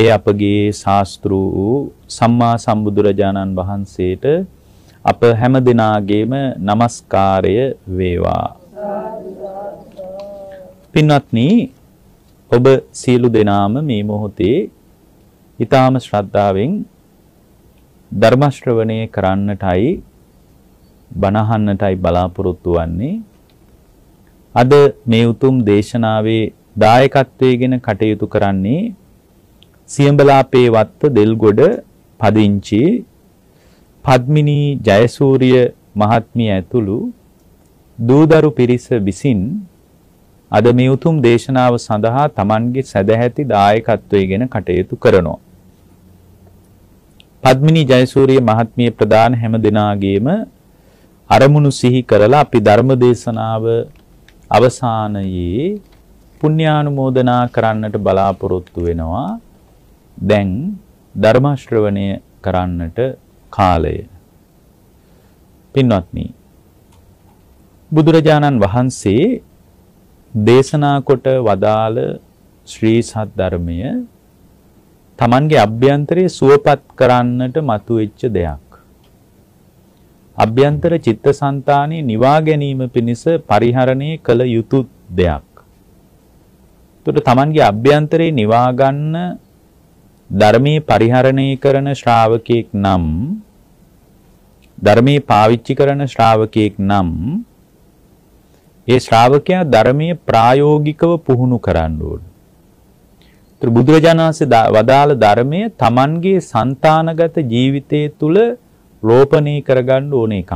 ඒ අපගේ ශාස්ත්‍රු වූ සම්මා සම්බුදුරජාණන් වහන්සේට අප හැම දෙනාගේම নমස්කාරය වේවා. පින්වත්නි ඔබ සියලු දෙනාම මේ මොහොතේ ඊ타ම ශ්‍රද්ධාවෙන් ධර්ම ශ්‍රවණය කරන්නටයි බණහන්නටයි බලාපොරොත්තු වෙන්නේ. අද මේ උතුම් දේශනාවේ දායකත්වයේගෙන කටයුතු කරන්නේ සියඹලාපේ වත්ත දෙල්ගොඩ පදිංචි පද්මිනී ජයසූරිය මහත්මිය ඇතුළු දූදරු පිරිස විසින් අද මේ උතුම් දේශනාව සඳහා Tamanගේ සදැහැති දායකත්වයේගෙන කටයුතු කරනවා. පද්මිනී ජයසූරිය මහත්මිය ප්‍රධාන හැම දිනාගේම අරමුණු සිහි කරලා අපි ධර්ම දේශනාව අවසානයේ පුණ්‍යානුමෝදනා කරන්නට බලාපොරොත්තු වෙනවා. දැන් ධර්ම කරන්නට කාලය. පින්වත්නි බුදුරජාණන් වහන්සේ දේශනා කොට වදාළ ශ්‍රී සද්ධර්මය තමන්ගේ අභ්‍යන්තරය සුවපත් කරන්නට මතුවෙච්ච දෙයක්. අභ්‍යන්තර චිත්තසංතානෙ නිවා ගැනීම පිණිස පරිහරණය කළ යුතු දෙයක්. එතකොට Tamanගේ අභ්‍යන්තරේ නිවා ගන්න ධර්මයේ පරිහරණය කරන ශ්‍රාවකෙක් නම් ධර්මයේ පාවිච්චි කරන ශ්‍රාවකෙක් නම් ඒ ශ්‍රාවකයා ධර්මයේ ප්‍රායෝගිකව පුහුණු කරන්න ඕන. ඒතර බුදුරජාණන් වහන්සේ වදාළ ධර්මය Tamanගේ సంతානගත ජීවිතය තුළ රෝපණය කරගන්න ඕන එකක්.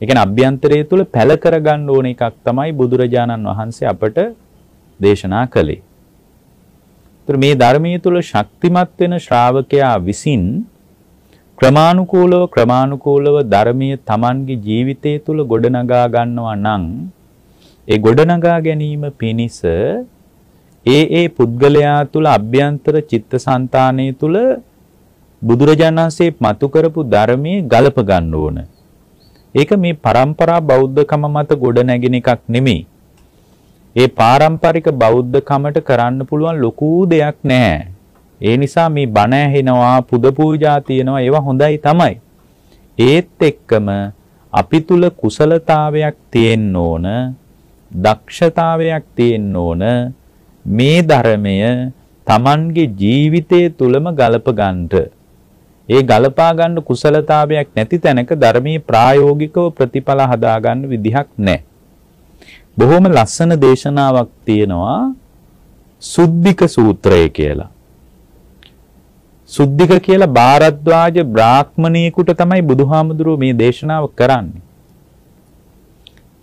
ඒ කියන්නේ අභ්‍යන්තරය තුළ පැල කරගන්න ඕන එකක් තමයි බුදුරජාණන් වහන්සේ අපට දේශනා කළේ. ඒතර මේ ධර්මයේ තුල ශක්තිමත් වෙන ශ්‍රාවකයා විසින් ක්‍රමානුකූලව ක්‍රමානුකූලව ධර්මයේ Tamanගේ ජීවිතය තුල ගොඩනගා ගන්නවා නම් ඒ ගොඩනගා ගැනීම පිණිස ඒ ඒ පුද්ගලයා තුල අභ්‍යන්තර චිත්තසංතානයේ තුල බුදුරජාණන් වහන්සේ මතු කරපු ධර්මයේ ගලප ගන්න ඕන. ඒක මේ પરම්පරා බෞද්ධකම මත ගොඩ නැගෙන එකක් නෙමෙයි. ඒ පාරම්පරික බෞද්ධකමට කරන්න පුළුවන් ලොකු දෙයක් නැහැ. ඒ නිසා මේ බණ ඇහෙනවා, පුද පූජා තියෙනවා ඒවා හොඳයි තමයි. ඒත් එක්කම අපි තුල කුසලතාවයක් තියෙන්න ඕන, දක්ෂතාවයක් තියෙන්න ඕන. මේ ධර්මය Tamanගේ ජීවිතය තුලම ගලප ගන්නට ඒ ගලපා ගන්න කුසලතාවයක් නැති තැනක ධර්මයේ ප්‍රායෝගිකව ප්‍රතිඵල හදා ගන්න විදිහක් නැහැ. බොහොම ලස්සන දේශනාවක් තියෙනවා සුද්ධික සූත්‍රය කියලා. සුද්ධික කියලා භාරද්වාජ බ්‍රාහ්මණයෙකුට තමයි බුදුහාමුදුරුවෝ මේ දේශනාව කරන්නේ.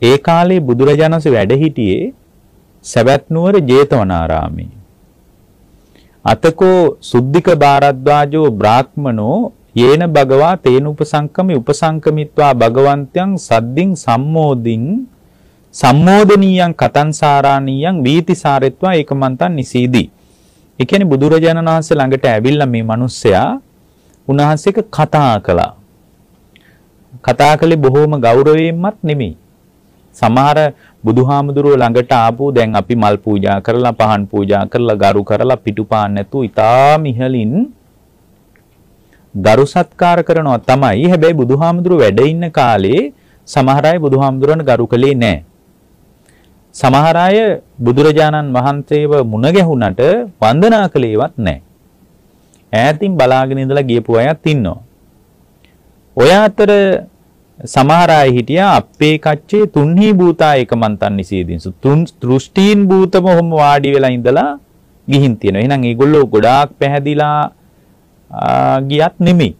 ඒ කාලේ බුදුරජාණන්ස වැඩ හිටියේ සවැත් නුවර ජේතවනාරාමේ. අතකෝ සුද්ධික භාරද්වාජෝ බ්‍රාහ්මනෝ යේන භගවා තේන උපසංකමි උපසංකමිත්වා භගවන්තයන් සද්දින් සම්මෝදින් සම්මෝධනීයං කතන්සාරාණීයං වීතිසාරෙත්වා ඒකමන්තං නිසීදී. ඒ කියන්නේ බුදුරජාණන් වහන්සේ ළඟට ඇවිල්ලා මේ මිනිස්සයා උන්වහන්සේක කතා කළා. කතා කළේ බොහොම ගෞරවයෙන්මත් නෙමෙයි. සමහර බුදුහාමුදුරුවෝ ළඟට ආපු දැන් අපි මල් පූජා කරලා පහන් පූජා කරලා ගරු කරලා පිටුපාන් නැතුව ඉතාම ඉහලින් ගරු සත්කාර කරනවා තමයි. හැබැයි බුදුහාමුදුරුවෝ වැඩ ඉන්න කාලේ සමහර අය බුදුහාමුදුරන් ගරු කළේ නැහැ. සමහර අය බුදුරජාණන් වහන්සේව මුණ ගැහුණට වන්දනා කළේවත් නැහැ. ඈතින් බලාගෙන ඉඳලා ගියපු අයත් ඉන්නවා. ඔය අතර සමහර අය හිටියා අපේ කච්චේ තුන්හි භූතා ඒකමන්තන් නිසීදින්සු. තුන් දෘෂ්ටීන් භූතම ඔහොම වාඩි වෙලා ඉඳලා ගිහින් තියෙනවා. එහෙනම් ඒගොල්ලෝ ගොඩාක් පැහැදිලා ගියත් නෙමෙයි.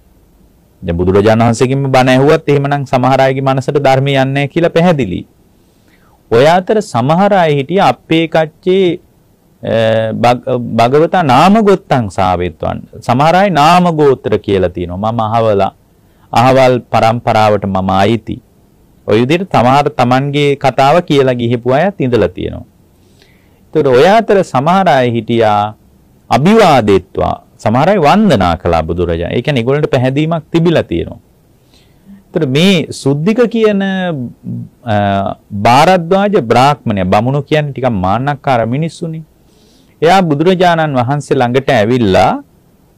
දැන් බුදුරජාණන් වහන්සේගෙන් බණ ඇහුවත් එහෙමනම් සමහර අයගේ මනසට ධර්මය යන්නේ නැහැ කියලා පැහැදිලියි. ඔය අතර සමහර අය හිටියා අපේ කච්චේ භගවතා නාම ගොත්තං සාවෙත්වන් සමහර අය නාම ගෝත්‍ර කියලා තියෙනවා මම අහවලා අහවල් પરම්පරාවට මම ආйти ඔය විදිහට තමාට Tamanගේ කතාව කියලා ගිහිපු අයත් ඉඳලා තියෙනවා ඒතකොට ඔය අතර සමහර අය හිටියා අභිවාදෙත්වා සමහර අය වන්දනා කළා බුදුරජාණන් ඒ කියන්නේ ඒගොල්ලන්ට පැහැදීමක් තිබිලා තියෙනවා එතකොට මේ සුද්ධික කියන බාරද්වාජ බ්‍රාහ්මණය බමුණු කියන්නේ ටිකක් මාන්නක්කාර මිනිස්සුනේ. එයා බුදුරජාණන් වහන්සේ ළඟට ඇවිල්ලා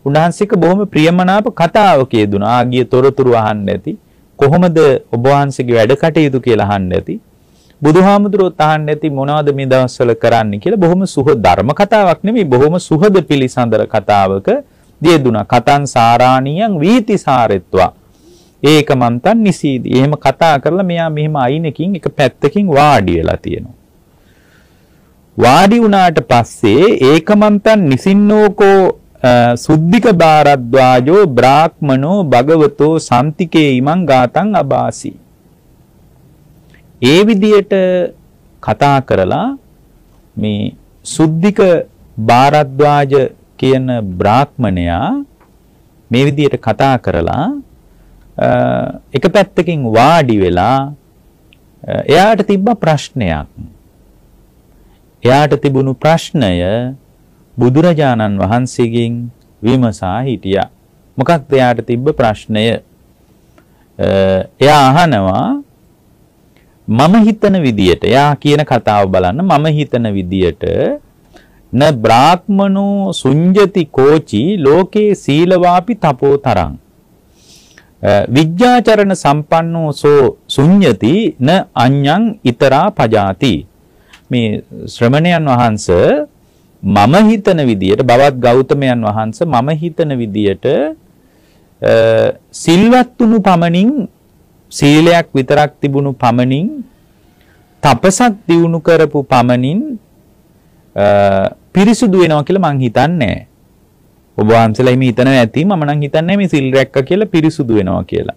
උන්වහන්සේක බොහොම ප්‍රියමනාප කතාවක යෙදුණා. ආගිය තොරතුරු අහන්න ඇති. කොහොමද ඔබ වහන්සේගේ වැඩ කටයුතු කියලා අහන්න ඇති. බුදුහාමුදුරුවෝ අහන්න ඇති මොනවද මේ දවස්වල කරන්නේ කියලා බොහොම සුහ ධර්ම කතාවක් නෙමෙයි බොහොම සුහද පිළිසඳර කතාවක යෙදුණා. කතං සාරාණියං වීති සාරෙත්වා ඒක මන්තන් නිසීදී. එහෙම කතා කරලා මෙයා මෙහෙම අයිනකින් එක පැත්තකින් වාඩි වෙලා තියෙනවා. වාඩි වුණාට පස්සේ ඒකමන්තන් නිසින්නෝකෝ සුද්ධික බාරද්වාජෝ බ්‍රාහ්මනෝ භගවතෝ සම්තිකේ ඉමං ගාතං අබාසි. ඒ විදියට කතා කරලා මේ සුද්ධික බාරද්වාජ කියන බ්‍රාහ්මණයා මේ විදියට කතා කරලා එක පැත්තකින් වාඩි වෙලා එයාට තිබ්බ ප්‍රශ්නයක්. එයාට තිබුණු ප්‍රශ්නය බුදුරජාණන් වහන්සේගෙන් විමසා හිටියා. මොකක්ද එයාට තිබ්බ ප්‍රශ්නය? එයා අහනවා මම හිතන විදියට එයා කියන කතාව බලන්න මම හිතන විදියට න බ්‍රාහ්මනෝ සුඤ්ජති කෝචි ලෝකේ සීලවාපි තපෝ තරං විඥාචරණ සම්පන්නෝ සෝ ශුඤ්‍යති න අඤ්ඤං ඊතරා පජාති මේ ශ්‍රමණයන් වහන්ස මම හිතන විදියට බවත් ගෞතමයන් වහන්ස මම හිතන විදියට සිල්වත් වුණු පමණින් සීලයක් විතරක් තිබුණු පමණින් තපසක් දියුණු කරපු පමණින් පිරිසුදු වෙනවා කියලා මං හිතන්නේ නැහැ ඔබ වහන්සේලා හිමි හිතනවා ඇති මම නම් හිතන්නේ මේ සිල් රැක්ක කියලා පිරිසුදු වෙනවා කියලා.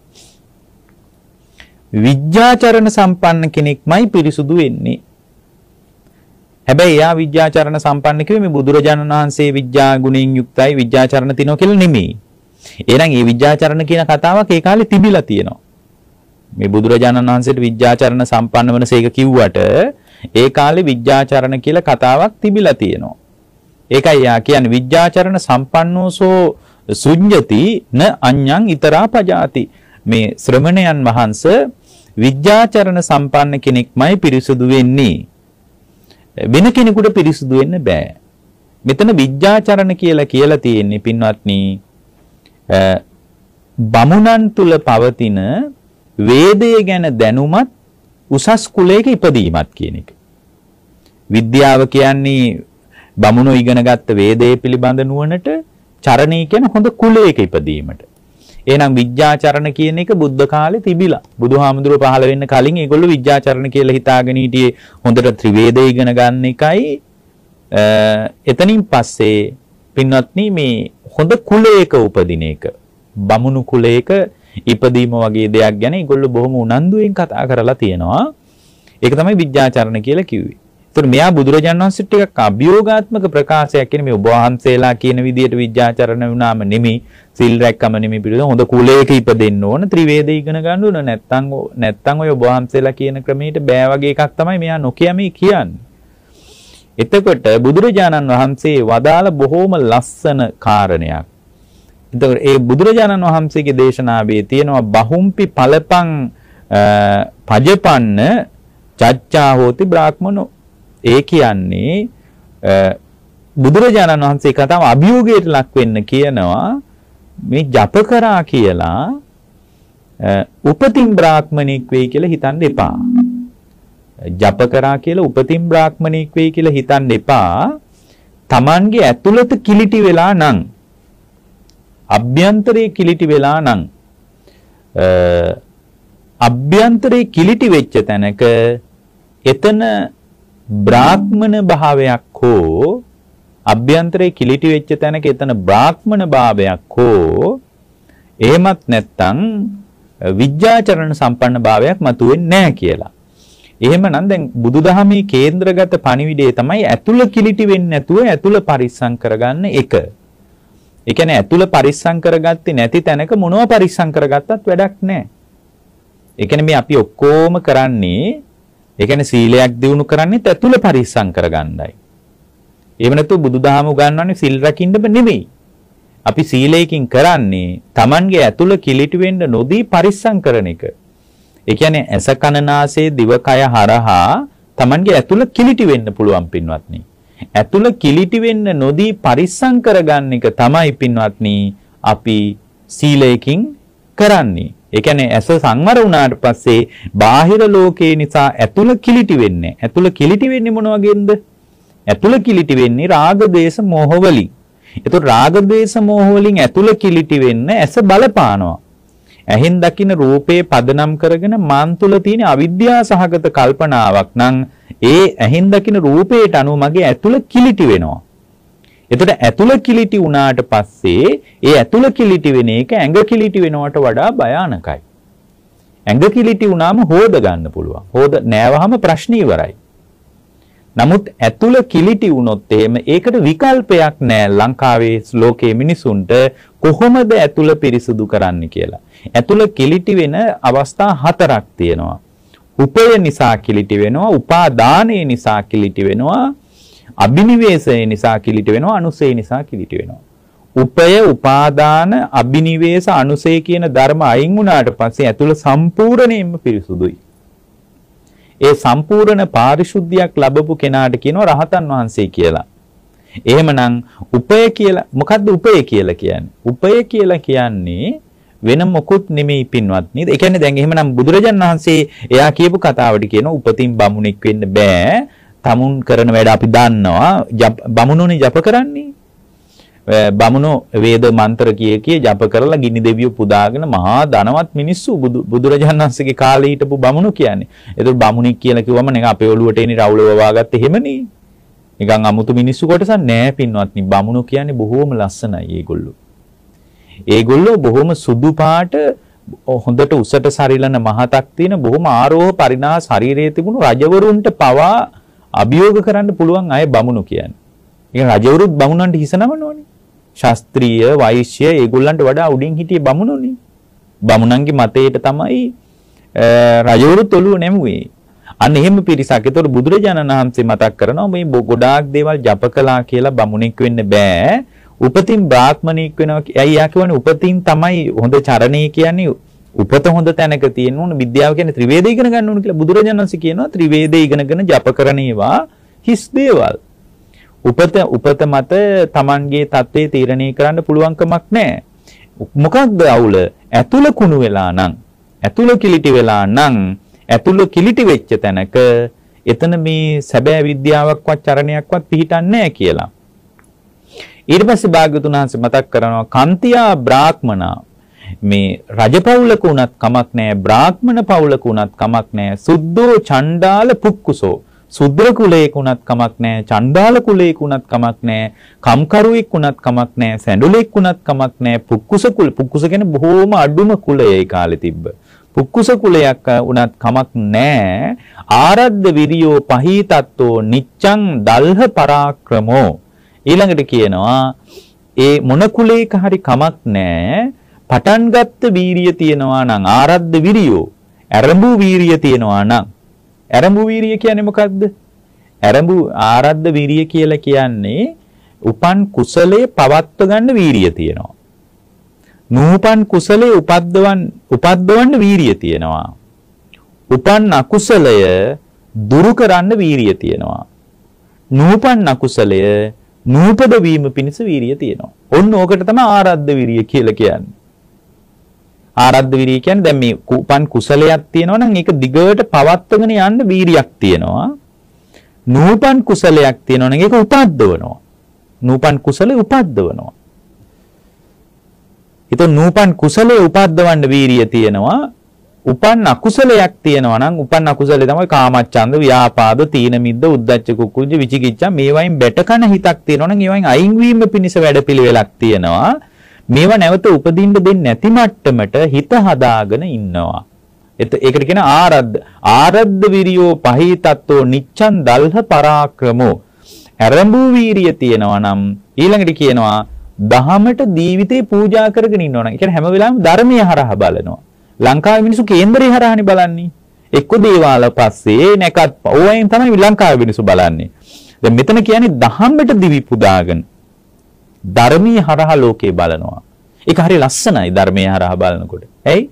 විඥාචරණ සම්පන්න කෙනෙක්මයි පිරිසුදු වෙන්නේ. හැබැයි එයා විඥාචරණ සම්පන්න කිව්වේ මේ බුදුරජාණන් වහන්සේ විඥා ගුණයෙන් යුක්තයි විඥාචරණ තිනෝ කියලා නෙමෙයි. එහෙනම් මේ විඥාචරණ කියන කතාවක් ඒ කාලේ තිබිලා තියෙනවා. මේ බුදුරජාණන් වහන්සේට විඥාචරණ සම්පන්න වෙන සේක කිව්වට ඒ කාලේ විඥාචරණ කියලා කතාවක් තිබිලා තියෙනවා. ඒකයි යා කියන්නේ විඥාචරණ සම්පන්නෝසෝ සුඤ්ජති න අඤ්ඤං ඊතරා පජාති. මේ ශ්‍රමණයන් වහන්ස විඥාචරණ සම්පන්න කෙනෙක්මයි පිරිසුදු වෙන්නේ. වෙන කෙනෙකුට පිරිසුදු වෙන්න බෑ. මෙතන විඥාචරණ කියලා කියලා තියෙන්නේ පින්වත්නි බමුණන් තුල පවතින වේදය ගැන දැනුමත් උසස් කුලයක ඉපදීමත් කියන එක. විද්‍යාව කියන්නේ බමුණු ඉගෙනගත්ත වේදයේ පිළිබඳ නුවණට චරණී කියන හොඳ කුලයක ඉපදීමට. එහෙනම් විද්‍යාචරණ කියන එක බුද්ධ කාලේ තිබිලා. බුදුහාමුදුරුවෝ පහළ වෙන්න කලින් ඒගොල්ලෝ විද්‍යාචරණ කියලා හිතාගෙන හිටියේ හොඳට ත්‍රිවේදය ඉගෙන ගන්න එකයි එතනින් පස්සේ පින්වත්නි මේ හොඳ කුලයක උපදින එක බමුණු කුලයක ඉපදීම වගේ දෙයක් ගැන ඒගොල්ලෝ බොහොම උනන්දුවෙන් කතා කරලා තියෙනවා. ඒක තමයි විද්‍යාචරණ කියලා කිව්වේ. එතකොට මෙයා බුදුරජාණන් වහන්සේට ටිකක් අභියෝගාත්මක ප්‍රකාශයක් කියන්නේ මේ ඔබ වහන්සේලා කියන විදියට විද්‍යාචරණ වුණාම නෙමෙයි සිල් රැක්කම නෙමෙයි පිළිද හොඳ කුලයක ඉපදෙන්න ඕන ත්‍රිවේද ඉගෙන ගන්න ඕන නැත්තම් නැත්තම් ඔය ඔබ වහන්සේලා කියන ක්‍රමයට බෑ වගේ එකක් තමයි මෙයා නොකියම කියන්නේ. එතකොට බුදුරජාණන් වහන්සේ වදාළ බොහොම ලස්සන කාරණයක්. එතකොට ඒ බුදුරජාණන් වහන්සේගේ දේශනාවේ තියෙනවා බහුම්පි ඵලපං පජපන්න චච්චා හෝති බ්‍රාහ්මනෝ ඒ කියන්නේ බුදුරජාණන් වහන්සේ කතාව අභියෝගයට ලක් වෙන්න කියනවා මේ ජප කරා කියලා උපතින් බ්‍රාහ්මණෙක් වෙයි කියලා හිතන්න එපා. ජප කරා කියලා උපතින් බ්‍රාහ්මණෙක් වෙයි කියලා හිතන්න එපා. Tamange ඇතුළත කිලිටි වෙලා නම් අභ්‍යන්තරයේ කිලිටි වෙලා නම් අභ්‍යන්තරයේ කිලිටි වෙච්ච තැනක එතන බ්‍රාහ්මණ භාවයක් හෝ අභ්‍යන්තරේ කිලිටි වෙච්ච තැනක එතන බ්‍රාහ්මණ භාවයක් හෝ එහෙමත් නැත්නම් විද්‍යාචරණ සම්පන්න භාවයක් මතුවෙන්නේ නැහැ කියලා. එහෙමනම් දැන් බුදුදහමේ කේන්ද්‍රගත පණිවිඩය තමයි ඇතුළ කිලිටි වෙන්නේ නැතුව ඇතුළ පරිස්සම් කරගන්න එක. ඒ කියන්නේ ඇතුළ පරිස්සම් කරගත්තේ නැති තැනක මොනව පරිස්සම් කරගත්තත් වැඩක් නැහැ. ඒ කියන්නේ මේ අපි ඔක්කොම කරන්නේ ඒ කියන්නේ සීලයක් දිනු කරන්නේ ඇතුළ පරිස්සම් කරගන්නයි. එහෙම නැතු බුදුදහම උගන්වන්නේ සිල් රකින්න නෙමෙයි. අපි සීලයෙන් කරන්නේ Tamanගේ ඇතුළ කිලිටි වෙන්න නොදී පරිස්සම් කරන එක. ඒ කියන්නේ ඇස කනනාසේ දිවකය හරහා Tamanගේ ඇතුළ කිලිටි වෙන්න පුළුවන් පින්වත්නි. ඇතුළ කිලිටි වෙන්න නොදී පරිස්සම් කරගන්න එක තමයි පින්වත්නි අපි සීලයෙන් කරන්නේ. ඒ කියන්නේ ඇස සංවර වුණාට පස්සේ බාහිර ලෝකේ නිසා ඇතුළ කිලිටි වෙන්නේ. ඇතුළ කිලිටි වෙන්නේ මොන වගේන්ද? ඇතුළ කිලිටි වෙන්නේ රාග, දේශ, මෝහ වලින්. ඒතකොට රාග, දේශ, මෝහ වලින් ඇතුළ කිලිටි වෙන්න ඇස බලපානවා. ඇහෙන් දකින රූපේ පදනම් කරගෙන මන් තුල තියෙන අවිද්‍යා සහගත කල්පනාවක් නම් ඒ ඇහෙන් දකින රූපේට අනුව මගේ ඇතුළ කිලිටි වෙනවා. එතකොට ඇතුළ කිලිටි වුණාට පස්සේ ඒ ඇතුළ කිලිටි වෙන එක ඇඟ කිලිටි වෙනවට වඩා භයානකයි. ඇඟ කිලිටි වුණාම හොද ගන්න පුළුවන්. හොද නෑවහම ප්‍රශ්නේ ඉවරයි. නමුත් ඇතුළ කිලිටි වුණොත් එහෙම ඒකට විකල්පයක් නෑ ලංකාවේ ලෝකයේ මිනිසුන්ට කොහොමද ඇතුළ පිරිසුදු කරන්න කියලා. ඇතුළ කිලිටි වෙන අවස්ථා හතරක් තියෙනවා. උපය නිසා කිලිටි වෙනවා, උපාදානය නිසා කිලිටි වෙනවා, අබිනිවේෂය නිසා කිලිට වෙනවා අනුසය නිසා කිලිට වෙනවා. උපය උපාදාන අබිනිවේෂ අනුසය කියන ධර්ම අයින් වුණාට පස්සේ ඇතුළ සම්පූර්ණයෙන්ම පිරිසුදුයි. ඒ සම්පූර්ණ පාරිශුද්ධියක් ලැබපු කෙනාට කියනවා රහතන් වහන්සේ කියලා. එහෙමනම් උපය කියලා මොකද්ද උපය කියලා කියන්නේ? උපය කියලා කියන්නේ වෙන මොකුත් නෙමෙයි පින්වත්නි. ඒ කියන්නේ දැන් එහෙමනම් බුදුරජාණන් වහන්සේ එයා කියපු කතාවට කියන උපතින් බමුණෙක් වෙන්න බෑ. තමුන් කරන වැඩ අපි දන්නවා බමුණෝනේ ජප කරන්නේ බමුණෝ වේද මන්ත්‍ර කිය කිය ජප කරලා ගිනි දෙවියෝ පුදාගෙන මහා ධනවත් මිනිස්සු බුදුරජාණන් වහන්සේගේ කාලේ හිටපු බමුණෝ කියන්නේ. ඒතකොට බමුණෙක් කියලා කිව්වම නිකන් අපේ ඔළුවට එන්නේ රවුල වවාගත්ත එහෙමනේ. නිකන් අමුතු මිනිස්සු කොටසක් නෑ පින්වත්නි. බමුණෝ කියන්නේ බොහෝම ලස්සනයි ඒගොල්ලෝ. ඒගොල්ලෝ බොහොම සුදු පාට හොඳට උසට සරිලන මහතක් තියෙන බොහොම ආරෝහ පරිණා ශරීරයේ තිබුණු රජවරුන්ට පවා අභියෝග කරන්න පුළුවන් අය බමුණු කියන්නේ. ඒ කියන්නේ රජවරුත් බමුණන්ට හිස නමනවනේ. ශාස්ත්‍රීය වෛශ්‍ය ඒගොල්ලන්ට වඩා උඩින් හිටියේ බමුණුනේ. බමුණන්ගේ මතයට තමයි රජවරුත් ඔළුව නැමුවේ. අන්න එහෙම පිරිසක්. ඒතකොට බුදුරජාණන් වහන්සේ මතක් කරනවා මේ ගොඩාක් දේවල් ජප කළා කියලා බමුණෙක් වෙන්න බෑ. උපතින් බ්‍රාහ්මණෙක් වෙනවා. ඇයි යා කියන්නේ උපතින් තමයි හොඳ චරණේ කියන්නේ උපත හොඳ තැනක තියෙන්න ඕන විද්‍යාව කියන්නේ ත්‍රිවේදය ඉගෙන ගන්න ඕන කියලා බුදුරජාණන් වහන්සේ කියනවා ත්‍රිවේදය ඉගෙනගෙන ජපකරණේවා හිස් දේවල් උපත උපත මත Tamanගේ தત્ත්වේ තීරණය කරන්න පුළුවන්කමක් නැහැ මොකක්ද අවුල ඇතුළ කුණු වෙලා නම් ඇතුළ කිලිටි වෙලා නම් ඇතුළ කිලිටි වෙච්ච තැනක එතන මේ සැබෑ විද්‍යාවක්වත් චරණයක්වත් පිහිටන්නේ නැහැ කියලා ඊට පස්සේ භාග්‍යතුන් වහන්සේ මතක් කරනවා කන්තියා බ්‍රාහ්මනා මේ රජ පවුලක උනත් කමක් නැහැ බ්‍රාහ්මණ පවුලක උනත් කමක් නැහැ සුද්ධෝ චණ්ඩාල පුක්කුසෝ සුද්‍ර කුලයක උනත් කමක් නැහැ චණ්ඩාල කුලයක උනත් කමක් නැහැ කම්කරුවෙක් උනත් කමක් නැහැ සැඬුලෙක් උනත් කමක් නැහැ පුක්කුස කුල පුක්කුස කියන්නේ බොහෝම අඩුම කුලය ඒ කාලේ තිබ්බ පුක්කුස කුලයක් උනත් කමක් නැහැ ආරද්ධ විරියෝ පහීතත්තෝ නිච්ඡං දල්හ පරාක්‍රමෝ ඊළඟට කියනවා ඒ මොන කුලයක හරි කමක් නැහැ පටන් ගත්ත වීරිය තියනවා නම් ආරද්ධ විරියෝ ඇරඹු වීරිය තියනවා නම් ඇරඹු වීරිය කියන්නේ මොකක්ද? ඇරඹු ආරද්ධ වීරිය කියලා කියන්නේ උපන් කුසලයේ පවත්ව ගන්න වීරිය තියෙනවා. නූපන් කුසලයේ උපද්දවන් උපද්දවන්න වීරිය තියෙනවා. උපන් අකුසලය දුරු කරන්න වීරිය තියෙනවා. නූපන් අකුසලය නූපද වීම පිණිස වීරිය තියෙනවා. ඔන්න ඕකට තමයි ආරද්ධ වීරිය කියලා කියන්නේ. ආරද්ධ වීරිය කියන්නේ දැන් මේ කුපන් කුසලයක් තියෙනවා නම් ඒක දිගට පවත්වගෙන යන්න වීරියක් තියෙනවා. නූපන් කුසලයක් තියෙනවා නම් ඒක උපද්දවනවා. නූපන් කුසලෙ උපද්දවනවා. ඒතො නූපන් කුසලෙ උපද්දවන්න වීරිය තියෙනවා. උපන් අකුසලයක් තියෙනවා නම් උපන් අකුසලේ තමයි කාමච්ඡන්ද ව්‍යාපාද තීන මිද්ද උද්ධච්ච කුක්කුච්ච විචිකිච්ඡා මේවායින් බැටකන හිතක් තියෙනවා නම් ඒවායින් අයින් වීම පිණිස වැඩපිළිවෙලක් තියෙනවා මේවා නැවත උපදින්න දෙන්නේ නැති මට්ටමට හිත හදාගෙන ඉන්නවා. ඒකට කියන ආරද්ද ආරද්ද විරියෝ පහීතත්තෝ නිච්ඡන් දල්හ පරාක්‍රමෝ ඇරඹු වීරිය තියෙනවා නම් ඊළඟට කියනවා දහමට ජීවිතේ පූජා කරගෙන ඉන්නවා නම් ඒ කියන්නේ හැම වෙලාවෙම ධර්මයේ හරහා බලනවා ලංකාවේ මිනිස්සු කේන්දරේ හරහානේ බලන්නේ එක්ක දේවාල පස්සේ නැකත් ඕවෙන් තමයි ලංකාවේ මිනිස්සු බලන්නේ දැන් මෙතන කියන්නේ දහමට දිවි පුදාගෙන ධර්මයේ හරහා ලෝකේ බලනවා. ඒක හරි ලස්සනයි ධර්මයේ හරහා බලනකොට. ඇයි?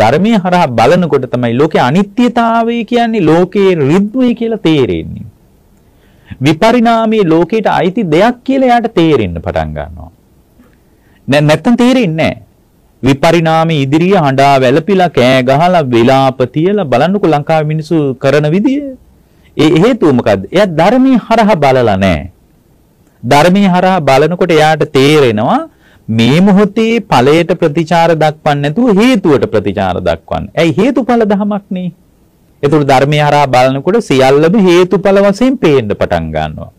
ධර්මයේ හරහා බලනකොට තමයි ලෝකේ අනිත්‍යතාවය කියන්නේ ලෝකයේ රිද්මය කියලා තේරෙන්නේ. විපරිණාමයේ ලෝකයට අයිති දෙයක් කියලා යාට තේරෙන්න පටන් ගන්නවා. නැත්තම් තේරෙන්නේ නැහැ. විපරිණාමයේ ඉදිරිය හඬා වැළපිලා කෑ ගහලා විලාප තියලා බලන්නකො ලංකාවේ මිනිස්සු කරන විදිය. ඒ හේතුව මොකද්ද? එයා ධර්මයේ හරහා බලලා නැහැ. ධර්මයේ හරහා බලනකොට එයාට තේරෙනවා මේ මොහොතේ ඵලයට ප්‍රතිචාර දක්වන්නේ නැතුව හේතුවට ප්‍රතිචාර දක්වන්නේ. ඇයි හේතුඵල ධමයක් නේ? ඒතර ධර්මයේ හරහා බලනකොට සියල්ලම හේතුඵල වශයෙන් පේන්න පටන් ගන්නවා.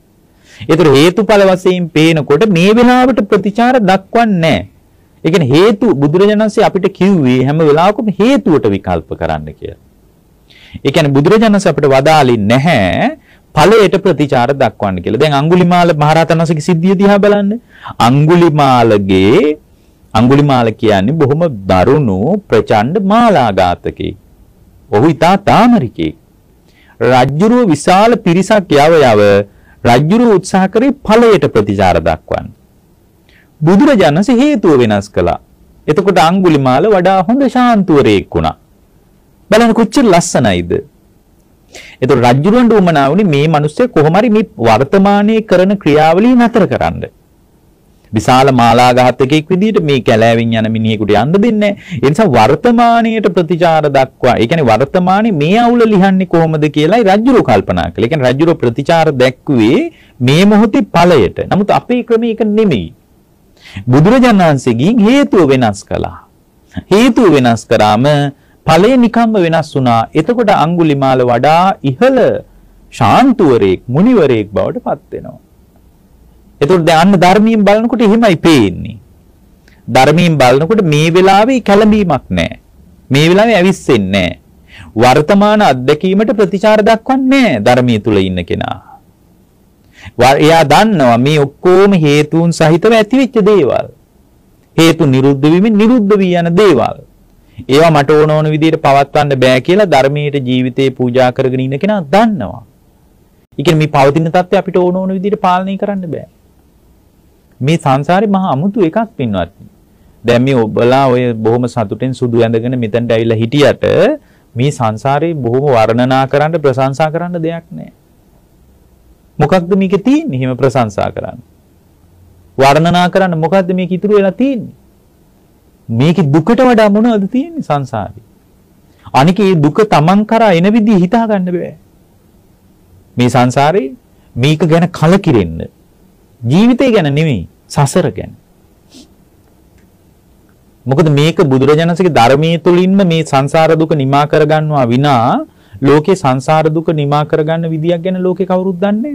ඒතර හේතුඵල වශයෙන් පේනකොට මේ වෙලාවට ප්‍රතිචාර දක්වන්නේ නැහැ. ඒ කියන්නේ හේතු බුදුරජාණන්සේ අපිට කිව්වේ හැම වෙලාවකම හේතුවට විකල්ප කරන්න කියලා. ඒ කියන්නේ බුදුරජාණන්සේ අපිට වදාලින් නැහැ ඵලයට ප්‍රතිචාර දක්වන්න කියලා. දැන් අඟුලිමාල මහරහතන් වහන්සේගේ සිද්ධිය දිහා බලන්න. අඟුලිමාලගේ අඟුලිමාල කියන්නේ බොහොම දරුණු ප්‍රචණ්ඩ මාලාඝාතකෙක්. ඔහු ඊටා තාමරිකෙක්. රජ්ජුරුව විශාල පිරිසක් යව යව රජ්ජුරුව උත්සාහ කරේ ඵලයට ප්‍රතිචාර දක්වන්න. බුදුරජාණන්සේ හේතුව වෙනස් කළා. එතකොට අඟුලිමාල වඩා හොඳ ශාන්තුවරයෙක් වුණා. බලන්න කොච්චර ලස්සනයිද? එතකොට රජුරන්ට උමනා වුණේ මේ මිනිස්සු කොහොමරි මේ වර්තමානයේ කරන ක්‍රියාවලිය නතර කරන්න. විශාල මාලාඝාත එකෙක් විදිහට මේ කැලෑවෙන් යන මිනිහෙකුට යන්න දෙන්නේ නැහැ. ඒ නිසා වර්තමානයට ප්‍රතිචාර දක්වා, ඒ කියන්නේ වර්තමානයේ මේ අවුල ලිහන්නේ කොහොමද කියලායි රජුරෝ කල්පනා කළේ. ඒ කියන්නේ රජුරෝ ප්‍රතිචාර දැක්ුවේ මේ මොහොතේ ඵලයට. නමුත් අපේ ක්‍රමය ඒක නෙමෙයි. බුදුරජාණන් වහන්සේ ගිහින් හේතුව වෙනස් කළා. හේතුව වෙනස් කරාම ඵලය නිකම්ම වෙනස් වුණා. එතකොට අඟුලිමාල වඩා ඉහළ ශාන්තුවරයෙක් මුනිවරයෙක් බවට පත් වෙනවා. එතකොට දැන් අන්න ධර්මයෙන් බලනකොට එහෙමයි පේන්නේ. ධර්මයෙන් බලනකොට මේ වෙලාවේ කැළඹීමක් නැහැ. මේ වෙලාවේ ඇවිස්සෙන්නේ නැහැ. වර්තමාන අත්දැකීමට ප්‍රතිචාර දක්වන්නේ නැහැ ධර්මයේ තුල ඉන්න කෙනා. එයා දන්නවා මේ ඔක්කොම හේතුන් සහිතව ඇතිවෙච්ච දේවල්. හේතු නිරුද්ධ වීමෙන් නිරුද්ධ වී යන දේවල්. ඒවා මට ඕන ඕන විදිහට පවත්වන්න බෑ කියලා ධර්මයේ ජීවිතේ පූජා කරගෙන ඉන්න කෙනා දන්නවා. ඒ කියන්නේ මේ පවතින தත්ත්වය අපිට ඕන ඕන විදිහට පාලනය කරන්න බෑ. මේ සංසාරේ මහා අමුතු එකක් පින්වත්නි. දැන් මේ ඔබලා ඔය බොහොම සතුටෙන් සුදු ඇඳගෙන මෙතනට ඇවිල්ලා හිටියට මේ සංසාරේ බොහොම වර්ණනා කරන්න ප්‍රශංසා කරන්න දෙයක් නැහැ. මොකක්ද මේකේ තියෙන්නේ? හිම ප්‍රශංසා කරන්න. වර්ණනා කරන්න මොකක්ද මේක ඉතුරු වෙලා තියෙන්නේ? මේකේ දුකට වඩා මොනවද තියෙන්නේ සංසාරේ? අනික මේ දුක තමන් කරා එන විදිහ හිතා ගන්න බෑ. මේ සංසාරේ මේක ගැන කලකිරෙන්න. ජීවිතය ගැන නෙමෙයි, සසර ගැන. මොකද මේක බුදුරජාණන්සේගේ ධර්මයේ තුලින්ම මේ සංසාර දුක නිමා කරගන්නවා විනා ලෝකේ සංසාර දුක නිමා කරගන්න විදියක් ගැන ලෝකේ කවුරුත් දන්නේ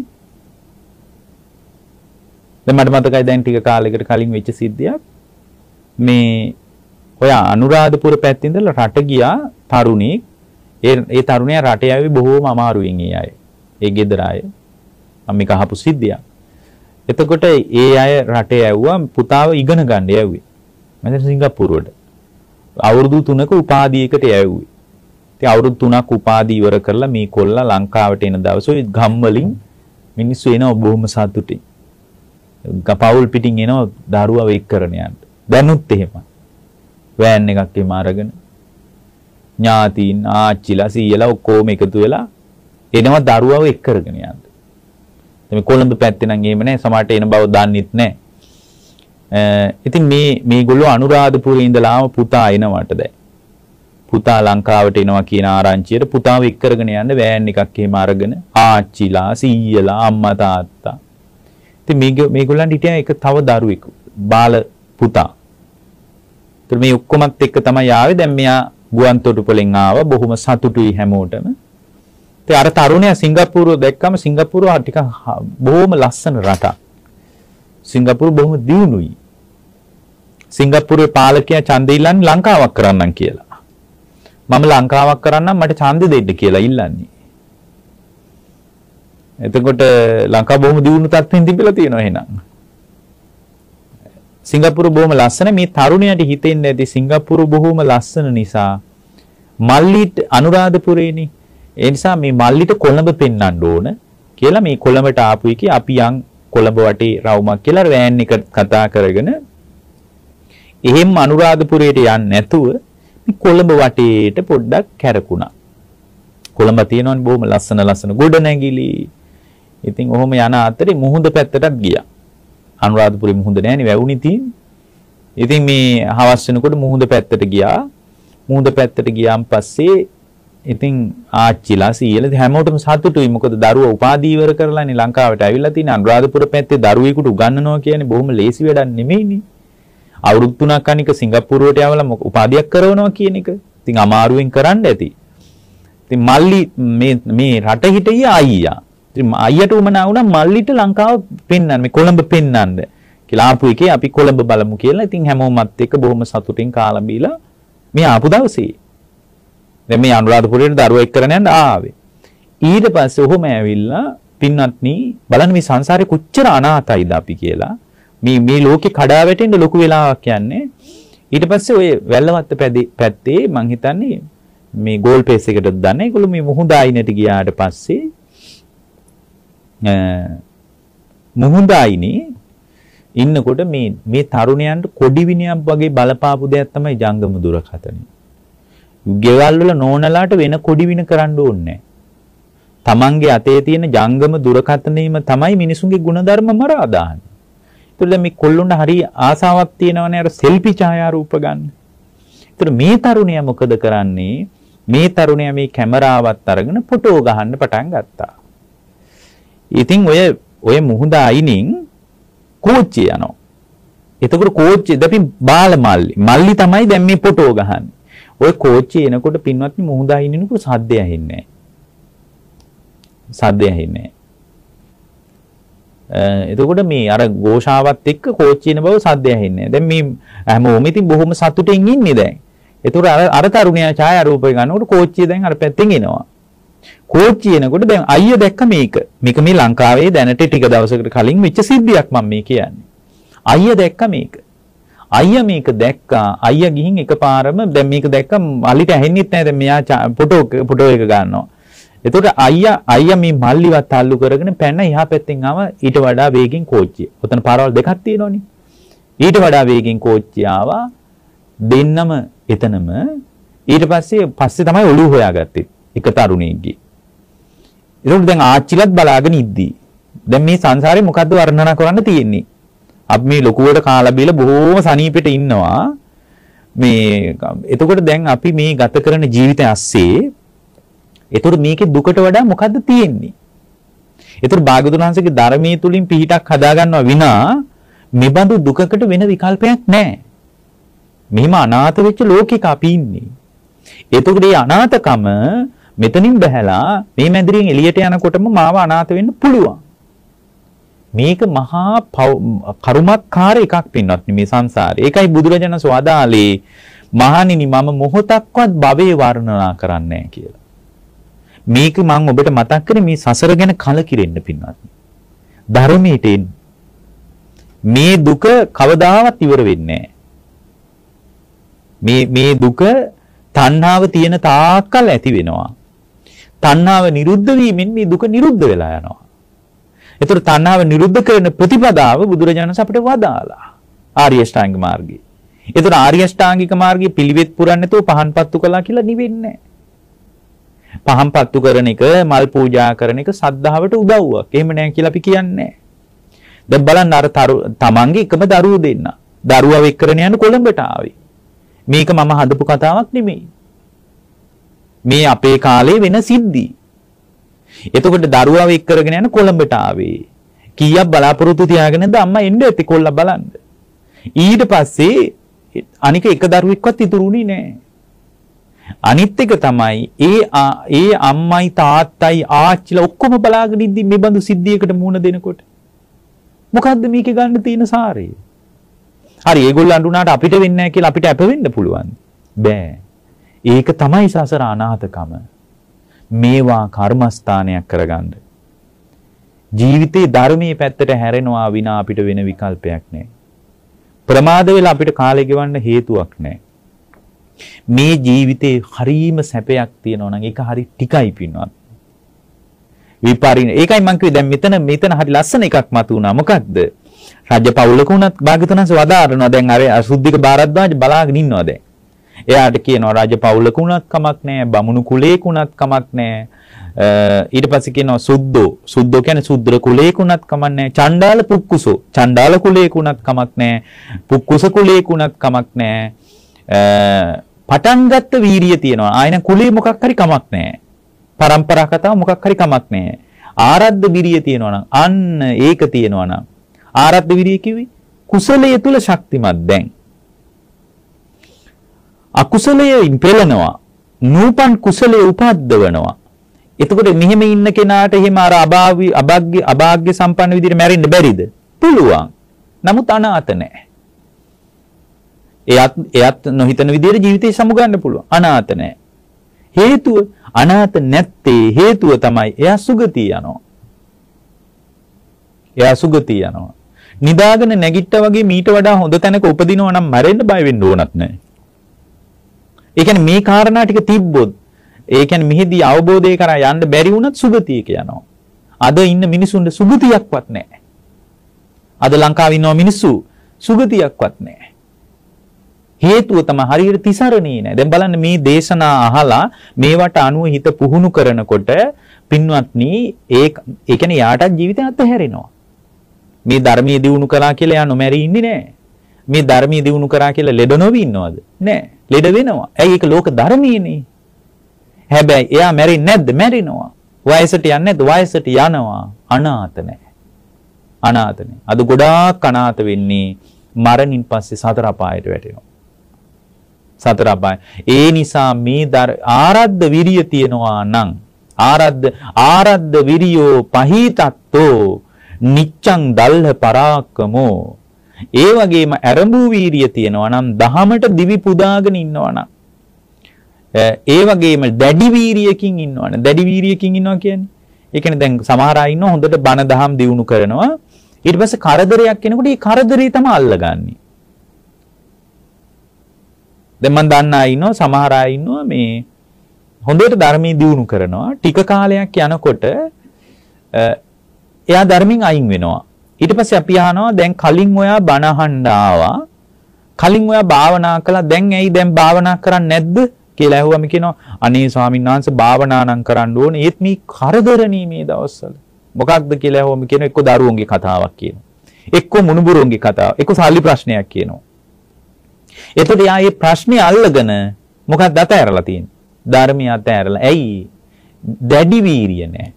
නැහැ. දැන් මට මතකයි දැන් ටික කාලයකට කලින් වෙච්ච සිද්ධියක්. මේ ඔය අනුරාධපුර පැත්තේ ඉඳලා රට ගියා තරුණෙක්. ඒ ඒ තරුණයා රට යවි බොහෝම අමාරුවෙන් ඒ අය. ඒ ගෙදර අය. මම මේක අහපු සිද්ධියක්. එතකොට ඒ අය රටේ ඇව්වා පුතාව ඉගෙන ගන්න යව්වේ. මම සිංගප්පූරුවට. අවුරුදු 3ක උපාධියකට යව්වේ. ඉතින් අවුරුදු 3ක් උපාධි ඉවර කරලා මේ කොල්ලා ලංකාවට එන දවස ওই ගම් වලින් මිනිස්සු එනවා බොහොම සතුටින්. ගපවුල් පිටින් එනවා දරුවා වෙක් කරන යන්න. දැනුත් එහෙමයි. වෑන් එකක් එම අරගෙන ඥාතීන් ආච්චිලා සීයලා ඔක්කොම එකතු වෙලා එනවා දරුවව එක් කරගෙන යන්න. මේ කොළඹ පැත්තේ නම් එහෙම නැහැ සමහරට එන බව දන්නෙත් නැහැ. ඉතින් මේ මේගොල්ලෝ අනුරාධපුරේ ඉඳලාම පුතා එනවට දැන්. පුතා ලංකාවට එනවා කියන ආරංචියට පුතාව එක් කරගෙන යන්න වෑන් එකක් එහෙම අරගෙන ආච්චිලා සීයලා අම්මා තාත්තා. ඉතින් මේගොල්ලන්ට හිටියා එක තව දරුවෙකු බාල පුතා. ඒතර මේ ඔක්කොමත් එක්ක තමයි ආවේ. දැන් මෙයා ගුවන් තොටුපළෙන් ආවා. බොහොම සතුටුයි හැමෝටම. ඉතින් අර තරුණයා සිංගප්පූරුව දැක්කම සිංගප්පූරුව ටිකක් බොහොම ලස්සන රටක්. සිංගප්පූරුව බොහොම දියුණුයි. සිංගප්පූරුවේ පාලකයා ඡන්ද ඉල්ලන්නේ ලංකාවක් කරන්නම් කියලා. මම ලංකාවක් කරන්නම් මට ඡන්ද දෙන්න කියලා ඉල්ලන්නේ. එතකොට ලංකාව බොහොම දියුණු තත්ත්වෙන් තිබිලා තියෙනවා එහෙනම්. සිංගප්පූරු බොහොම ලස්සන මේ තරුණයාට හිතෙන්නේ ඇති සිංගප්පූරු බොහොම ලස්සන නිසා මල්ලිට අනුරාධපුරේනේ ඒ නිසා මේ මල්ලිට කොළඹ පෙන්වන්න ඕන කියලා මේ කොළඹට ආපු එකේ අපි යන් කොළඹ වටේ රවුමක් කියලා වෑන් එක කතා කරගෙන එහෙම අනුරාධපුරයට යන්නේ නැතුව මේ කොළඹ වටේට පොඩ්ඩක් කැරකුණා. කොළඹ තියෙනවනේ බොහොම ලස්සන ලස්සන ගොඩනැගිලි. ඉතින් ඔහොම යන අතරේ මුහුද පැත්තටත් ගියා. අනුරාධපුරේ මුහුද නැහැනේ වැවුනේ තියෙන්නේ. ඉතින් මේ හවස් වෙනකොට මුහුද පැත්තට ගියා. මුහුද පැත්තට ගියාන් පස්සේ ඉතින් ආච්චිලා සීයලා හැමෝටම සතුටුයි මොකද දරුවා උපාදීවර කරලානේ ලංකාවට ඇවිල්ලා තියෙන අනුරාධපුර පැත්තේ දරුවෙකුට උගන්වනවා කියන්නේ බොහොම ලේසි වැඩක් නෙමෙයිනේ අවුරුදු තුනක් අනික සිංගප්පූරුවට යවලා උපාධියක් කරනවා කියන එක ඉතින් අමාරුවෙන් කරන්න ඇති ඉතින් මල්ලි මේ මේ රට හිටියේ අයියා ඉතින් අයියට උමනා වුණා මල්ලිට ලංකාව පෙන්වන්න මේ කොළඹ පෙන්වන්න කියලා ආපු එකේ අපි කොළඹ බලමු කියලා. ඉතින් හැමෝමත් එක්ක බොහොම සතුටින් කාලා බීලා මේ ආපු දවසේ දැන් මේ අනුරාධපුරයට දරුවා එක් කරන යන්න ආවේ. ඊට පස්සේ ඔහොම ඇවිල්ලා පින්වත්නි බලන්න මේ සංසාරේ කොච්චර අනාතයිද අපි කියලා මේ මේ ලෝකේ කඩා වැටෙන්න ලොකු වෙලාවක් යන්නේ ඊට පස්සේ ඔය වැල්ලවත්ත පැත්තේ මං හිතන්නේ මේ ගෝල් පේස් එකට දාන්නේ ඒගොල්ලෝ මේ මුහුදායිනට ගියාට පස්සේ මුහුදායිනේ ඉන්නකොට මේ මේ තරුණයන්ට කොඩි විනයක් වගේ බලපාපු දෙයක් තමයි ජංගම දුරකථනය. ගෙවල් වල නෝනලාට වෙන කොඩි වින කරන්න ඕනේ තමන්ගේ අතේ තියෙන ජංගම දුරකථනයම තමයි මිනිසුන්ගේ ಗುಣධර්ම මරා දාන්නේ. ඒතකොට මේ කොල්ලොන්ට හරි ආසාවක් තියෙනවනේ අර සෙල්ෆි ඡායාරූප ගන්න. ඒතකොට මේ තරුණයා මොකද කරන්නේ? මේ තරුණයා මේ කැමරාවත් අරගෙන ෆොටෝ ගහන්න පටන් ගත්තා. ඉතින් ඔය ඔය මුහුද අයිනින් කෝච්චිය යනවා. එතකොට කෝච්චිය දැන් අපි බාල මල්ලි. මල්ලි තමයි දැන් මේ ෆොටෝ ගහන්නේ. ඔය කෝච්චිය එනකොට පින්වත්නි මුහුද අයිනිනුකෝ සද්දය ඇහෙන්නේ නැහැ. සද්දය ඇහෙන්නේ නැහැ. එතකොට මේ අර ഘോഷාවත් එක්ක කෝච්චියන බව සද්දය ඇහෙන්නේ නැහැ. දැන් මේ හැමෝම ඉතින් බොහොම සතුටින් ඉන්නේ දැන්. එතකොට අර අර තරුණයා ඡායාරූපය ගන්නකොට කෝච්චිය දැන් අර පැත්තෙන් එනවා. කෝච්චිය එනකොට දැන් අයියා දැක්ක මේක. මේක මේ ලංකාවේ දැනට ටික දවසකට කලින් වෙච්ච සිද්ධියක් මම මේ කියන්නේ. අයියා දැක්කා මේක. අයියා මේක දැක්කා. අයියා ගිහින් එකපාරම දැන් මේක දැක්කා අලිට ඇහෙන්නෙත් නැහැ. දැන් මෙයා ෆොටෝ ෆොටෝ එක ගන්නවා. එතකොට අයියා අයියා මේ මල්ලිවත් අල්ලු කරගෙන පැන එහා පැත්තෙන් ආව ඊට වඩා වේගෙන් කෝච්චිය. ඔතන පාරවල් දෙකක් තියෙනවනේ. ඊට වඩා වේගෙන් කෝච්චිය ආවා. දෙන්නම එතනම ඊට පස්සේ පස්සේ තමයි ඔළුව හොයාගත්තේ. එක තරුණයෙක්ගේ. ඒකට දැන් ආච්චිලත් බලාගෙන ඉද්දී දැන් මේ සංසාරේ මොකද්ද වර්ණනා කරන්න තියෙන්නේ? අපි මේ ලොකුවට කාලා බීලා බොහෝම සනීපෙට ඉන්නවා. මේ එතකොට දැන් අපි මේ ගත කරන ජීවිතය ඇස්සේ එතකොට මේකේ දුකට වඩා මොකද්ද තියෙන්නේ? එතකොට භාගතුන් වහන්සේගේ ධර්මයේ තුලින් පිහිටක් හදාගන්නවා විනා මෙබඳු දුකකට වෙන විකල්පයක් නැහැ. මෙහිම අනාථ වෙච්ච ලෝකෙක අපි ඉන්නේ. එතකොට මේ අනාථකම මෙතනින් බහැලා මේ මැදිරියෙන් එළියට යනකොටම මාව අනාථ වෙන්න පුළුවන්. මේක මහා කරුමත්කාර එකක් පින්වත්නි මේ සංසාරේ. ඒකයි බුදුරජාණන් සවදාලේ මහණෙනි මම මොහොතක්වත් භවයේ වර්ණනා කරන්නේ කියලා. මේක මම ඔබට මතක් කරේ මේ සසර ගැන කලකිරෙන්න පින්වත්නි. ධර්මයට එන්න. මේ දුක කවදාවත් ඉවර වෙන්නේ මේ මේ දුක තණ්හාව තියෙන තාක්කල් ඇති වෙනවා. තණ්හාව නිරුද්ධ වීමෙන් මේ දුක නිරුද්ධ වෙලා යනවා. ඒතර තණ්හාව නිරුද්ධ කරන ප්‍රතිපදාව බුදුරජාණන් අපිට වදාලා ආර්ය ශ්‍රාංග මාර්ගය. ඒතර ආර්ය ශ්‍රාංගික මාර්ගයේ පිළිවෙත් පුරන්නේ නැතුව පහන්පත්තු කළා කියලා නිවෙන්නේ පහන්පත්තු කරන එක මල් පූජා කරන එක සද්ධාවට උදව්වක්. එහෙම නැහැ කියලා අපි කියන්නේ. දැන් බලන්න අර තමන්ගේ එකම දරුවෝ දෙන්න. දරුවා වෙක්කරන යන කොළඹට ආවේ. මේක මම හදපු කතාවක් නෙමෙයි. මේ අපේ කාලේ වෙන සිද්ධි. එතකොට දරුවා වෙක් කරගෙන යන කොළඹට ආවේ. කීයක් බලාපොරොත්තු තියාගෙනද අම්මා එන්න ඇති කොල්ලා බලන්න. ඊට පස්සේ අනික එක දරුවෙක්වත් ඉතුරුුනේ නෑ. අනිත් එක තමයි ඒ ඒ අම්මයි තාත්තයි ආච්චිලා ඔක්කොම බලාගෙන ඉද්දි මේ බඳු සිද්ධියකට මුහුණ දෙනකොට මොකද්ද මේකේ ගන්න තියෙන සාරය? හරි, ඒගොල්ලන් අඬුණාට අපිට වෙන්නේ නැහැ කියලා අපිට අප වෙන්න පුළුවන්. බෑ. ඒක තමයි සසර අනාථකම. මේවා කර්මස්ථානයක් කරගන්න. ජීවිතේ ධර්මයේ පැත්තට හැරෙනවා විනා අපිට වෙන විකල්පයක් නැහැ. ප්‍රමාද වෙලා අපිට කාලය ගෙවන්න හේතුවක් නැහැ. මේ ජීවිතේ හරීම සැපයක් තියෙනවා නම් ඒක හරි ටිකයි පින්වත්. විපරිණ ඒකයි මං කිව්වේ දැන් මෙතන මෙතන හරි ලස්සන එකක් මතුවුණා. මොකක්ද? රජ පවුලක වුණත් භාග්‍යතුන්ස වදාරනවා දැන් අර අසුද්ධික බාරද්වාජ බලාගෙන ඉන්නවා දැන්. එයාට කියනවා රජ පවුලක උනත් කමක් නැහැ, බමුණු කුලයක උනත් කමක් නැහැ. ඊට පස්සේ කියනවා සුද්ධෝ. සුද්ධෝ කියන්නේ සුද්‍ර කුලයක උනත් කමක් නැහැ. චණ්ඩාල පුක්කුසෝ. චණ්ඩාල කුලයක උනත් කමක් නැහැ. පුක්කුස කුලයක උනත් කමක් නැහැ. පටන් ගත්ත වීරිය තියෙනවා. ආයෙන කුලේ මොකක් හරි කමක් නැහැ. પરම්පරා කතාව මොකක් හරි කමක් නැහැ. ආරද්ධ විරිය තියෙනවා නම් අන්න ඒක තියෙනවා නම් ආරද්ධ විරිය කිව්වේ කුසලයේ තුල ශක්තිමත් දැන් අකුසලයේ පෙළනවා. නූපන් කුසලයේ උපද්දවනවා. එතකොට මෙහෙම ඉන්න කෙනාට එහෙම අර අභාවි අභාග්‍ය අභාග්‍ය සම්පන්න විදිහට මැරෙන්න බැරිද? පුළුවන්. නමුත් අනාත නැහැ. එයත් එයත් නොහිතන විදිහට ජීවිතේ සමුගන්න පුළුවන්. අනාත නැහැ. හේතුව අනාත නැත්තේ හේතුව තමයි එයා සුගතිය යනවා. එයා සුගතිය යනවා. නිදාගෙන නැගිට්ටා වගේ මීට වඩා හොඳ තැනක උපදිනවා නම් මැරෙන්න බය වෙන්න ඕනත් නැහැ. ඒ කියන්නේ මේ කාරණා ටික තිබ්බොත් ඒ කියන්නේ මෙහිදී අවබෝධය කරා යන්න බැරි වුණත් සුගතියක යනවා. අද ඉන්න මිනිසුන්ගේ සුගතියක්වත් නැහැ. අද ලංකාවේ ඉන්නවා මිනිස්සු සුගතියක්වත් නැහැ. හේතුව තමයි හරියට තිසරණේ නැහැ. දැන් බලන්න මේ දේශනා අහලා මේවට අනුව හිත පුහුණු කරනකොට පින්වත්නි ඒ ඒ කියන්නේ යාට ජීවිතය අත්හැරෙනවා. මේ ධර්මයේ දියුණු කරා කියලා යා නොමැරි ඉන්නේ නැහැ. මේ ධර්මයේ දිනු කරා කියලා ලෙඩ නොවි ඉන්නවද? නෑ. ලෙඩ වෙනවා. ඇයි ඒක ලෝක ධර්මයේනේ. හැබැයි එයා මැරෙන්නේ නැද්ද? මැරෙනවා. වයසට යන්නේ නැද්ද? වයසට යනවා. අනාථ නෑ. අනාථ නෑ. අද ගොඩාක් අනාථ වෙන්නේ මරණින් පස්සේ සතර අපායට වැටෙනවා. සතර අපාය. ඒ නිසා මේ ආරද්ධ විරිය තියනවා නම් ආරද්ධ ආරද්ධ විරියෝ පහීතත්තෝ නිච්ඡං දල්හ පරාක්කමෝ ඒ වගේම ඇරඹූ වීරිය තියෙනවා නම් දහමට දිවි පුදාගෙන ඉන්නවා නම් ඒ වගේම දැඩි වීරියකින් ඉන්නවනේ. දැඩි වීරියකින් ඉන්නවා කියන්නේ. ඒ කියන්නේ දැන් සමහර අය ඉන්නවා හොඳට බණ දහම් දියුණු කරනවා. ඊට පස්සේ කරදරයක් එනකොට ඒ කරදරේ තමයි අල්ලගන්නේ. දැන් මම දන්න අය ඉන්නවා සමහර අය ඉන්නවා මේ හොඳට ධර්මයේ දියුණු කරනවා. ටික කාලයක් යනකොට එයා ධර්මෙන් අයින් වෙනවා. ඊට පස්සේ අපි අහනවා දැන් කලින් ඔයා බණ අහන්න ආවා. කලින් ඔයා භාවනා කළා. දැන් ඇයි දැන් භාවනා කරන්නේ නැද්ද? කියලා ඇහුවම කියනවා අනේ ස්වාමීන් වහන්සේ භාවනා නම් කරන්න ඕනේ. ඒත් මේ කරදරණී මේ දවස්වල. මොකක්ද කියලා ඇහුවම කියනවා එක්ක දරුවෝගේ කතාවක් කියනවා. එක්ක මුණුබුරුවෝගේ කතාවක්. එක්ක සල්ලි ප්‍රශ්නයක් කියනවා. එතකොට යා මේ ප්‍රශ්නේ අල්ලගෙන මොකක්ද අතහැරලා තියෙන්නේ? ධර්මය අතහැරලා. ඇයි? දැඩි වීරිය නැහැ.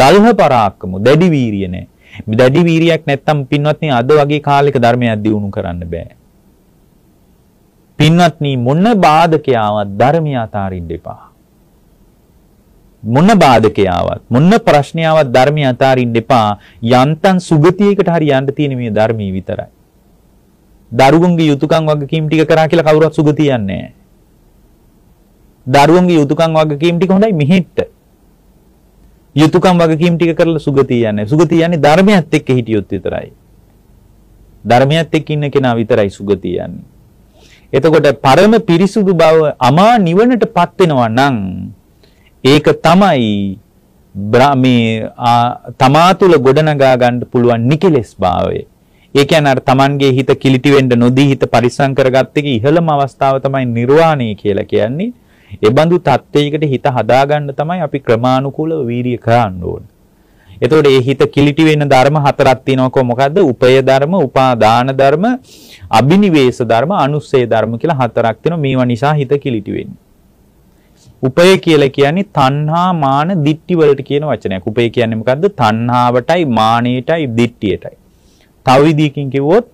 දල්හ පරාක්කම දැඩි වීරිය නැහැ. දැඩි වීරියක් නැත්තම් පින්වත්නි අද වගේ කාලයක ධර්මයක් දියුණු කරන්න බෑ. පින්වත්නි මොන බාධකයාවත් ධර්මය අතාරින්න එපා. මොන බාධකයාවත් මොන ප්‍රශ්නයාවත් ධර්මය අතාරින්න එපා යන්තම් සුගතියකට හරි යන්න තියෙන මේ ධර්මී විතරයි. දරුවන්ගේ යුතුයකම් වගකීම් ටික කරා කියලා කවුරුත් සුගතියන්නේ නැහැ. දරුවන්ගේ යුතුයකම් වගකීම් ටික හොඳයි මෙහෙට්ට. යුතුයකම් වගකීම් ටික කරලා සුගතිය යන්නේ. සුගතිය යන්නේ ධර්මයත් එක්ක හිටියොත් විතරයි. ධර්මයත් එක්ක ඉන්න කෙනා විතරයි සුගතිය යන්නේ. එතකොට පරම පිරිසුදු බව අමා නිවනටපත් වෙනවා නම් ඒක තමයි මේ තමා තුල ගොඩනගා ගන්න පුළුවන් නිකලෙස් භාවය. ඒ කියන්නේ අර Tamanගේ හිත කිලිටි වෙන්න නොදී හිත පරිස්සම් කරගත්ත එක ඉහළම අවස්ථාව තමයි නිර්වාණය කියලා කියන්නේ. ඒ බඳු තත්ත්වයකට හිත හදාගන්න තමයි අපි ක්‍රමානුකූලව වීරිය කරන්න ඕන. එතකොට ඒ හිත කිලිටි වෙන ධර්ම හතරක් තියෙනවා කො මොකද්ද? උපය ධර්ම, උපාදාන ධර්ම, අබිනිවේෂ ධර්ම, අනුස්සය ධර්ම කියලා හතරක් තියෙනවා. මේවා නිසා හිත කිලිටි වෙන්නේ. උපය කියලා කියන්නේ තණ්හා මාන දිට්ටි වලට කියන වචනයක්. උපය කියන්නේ මොකද්ද? තණ්හාවටයි මානෙටයි දිට්ටියටයි. තව විදිහකින් කිව්වොත්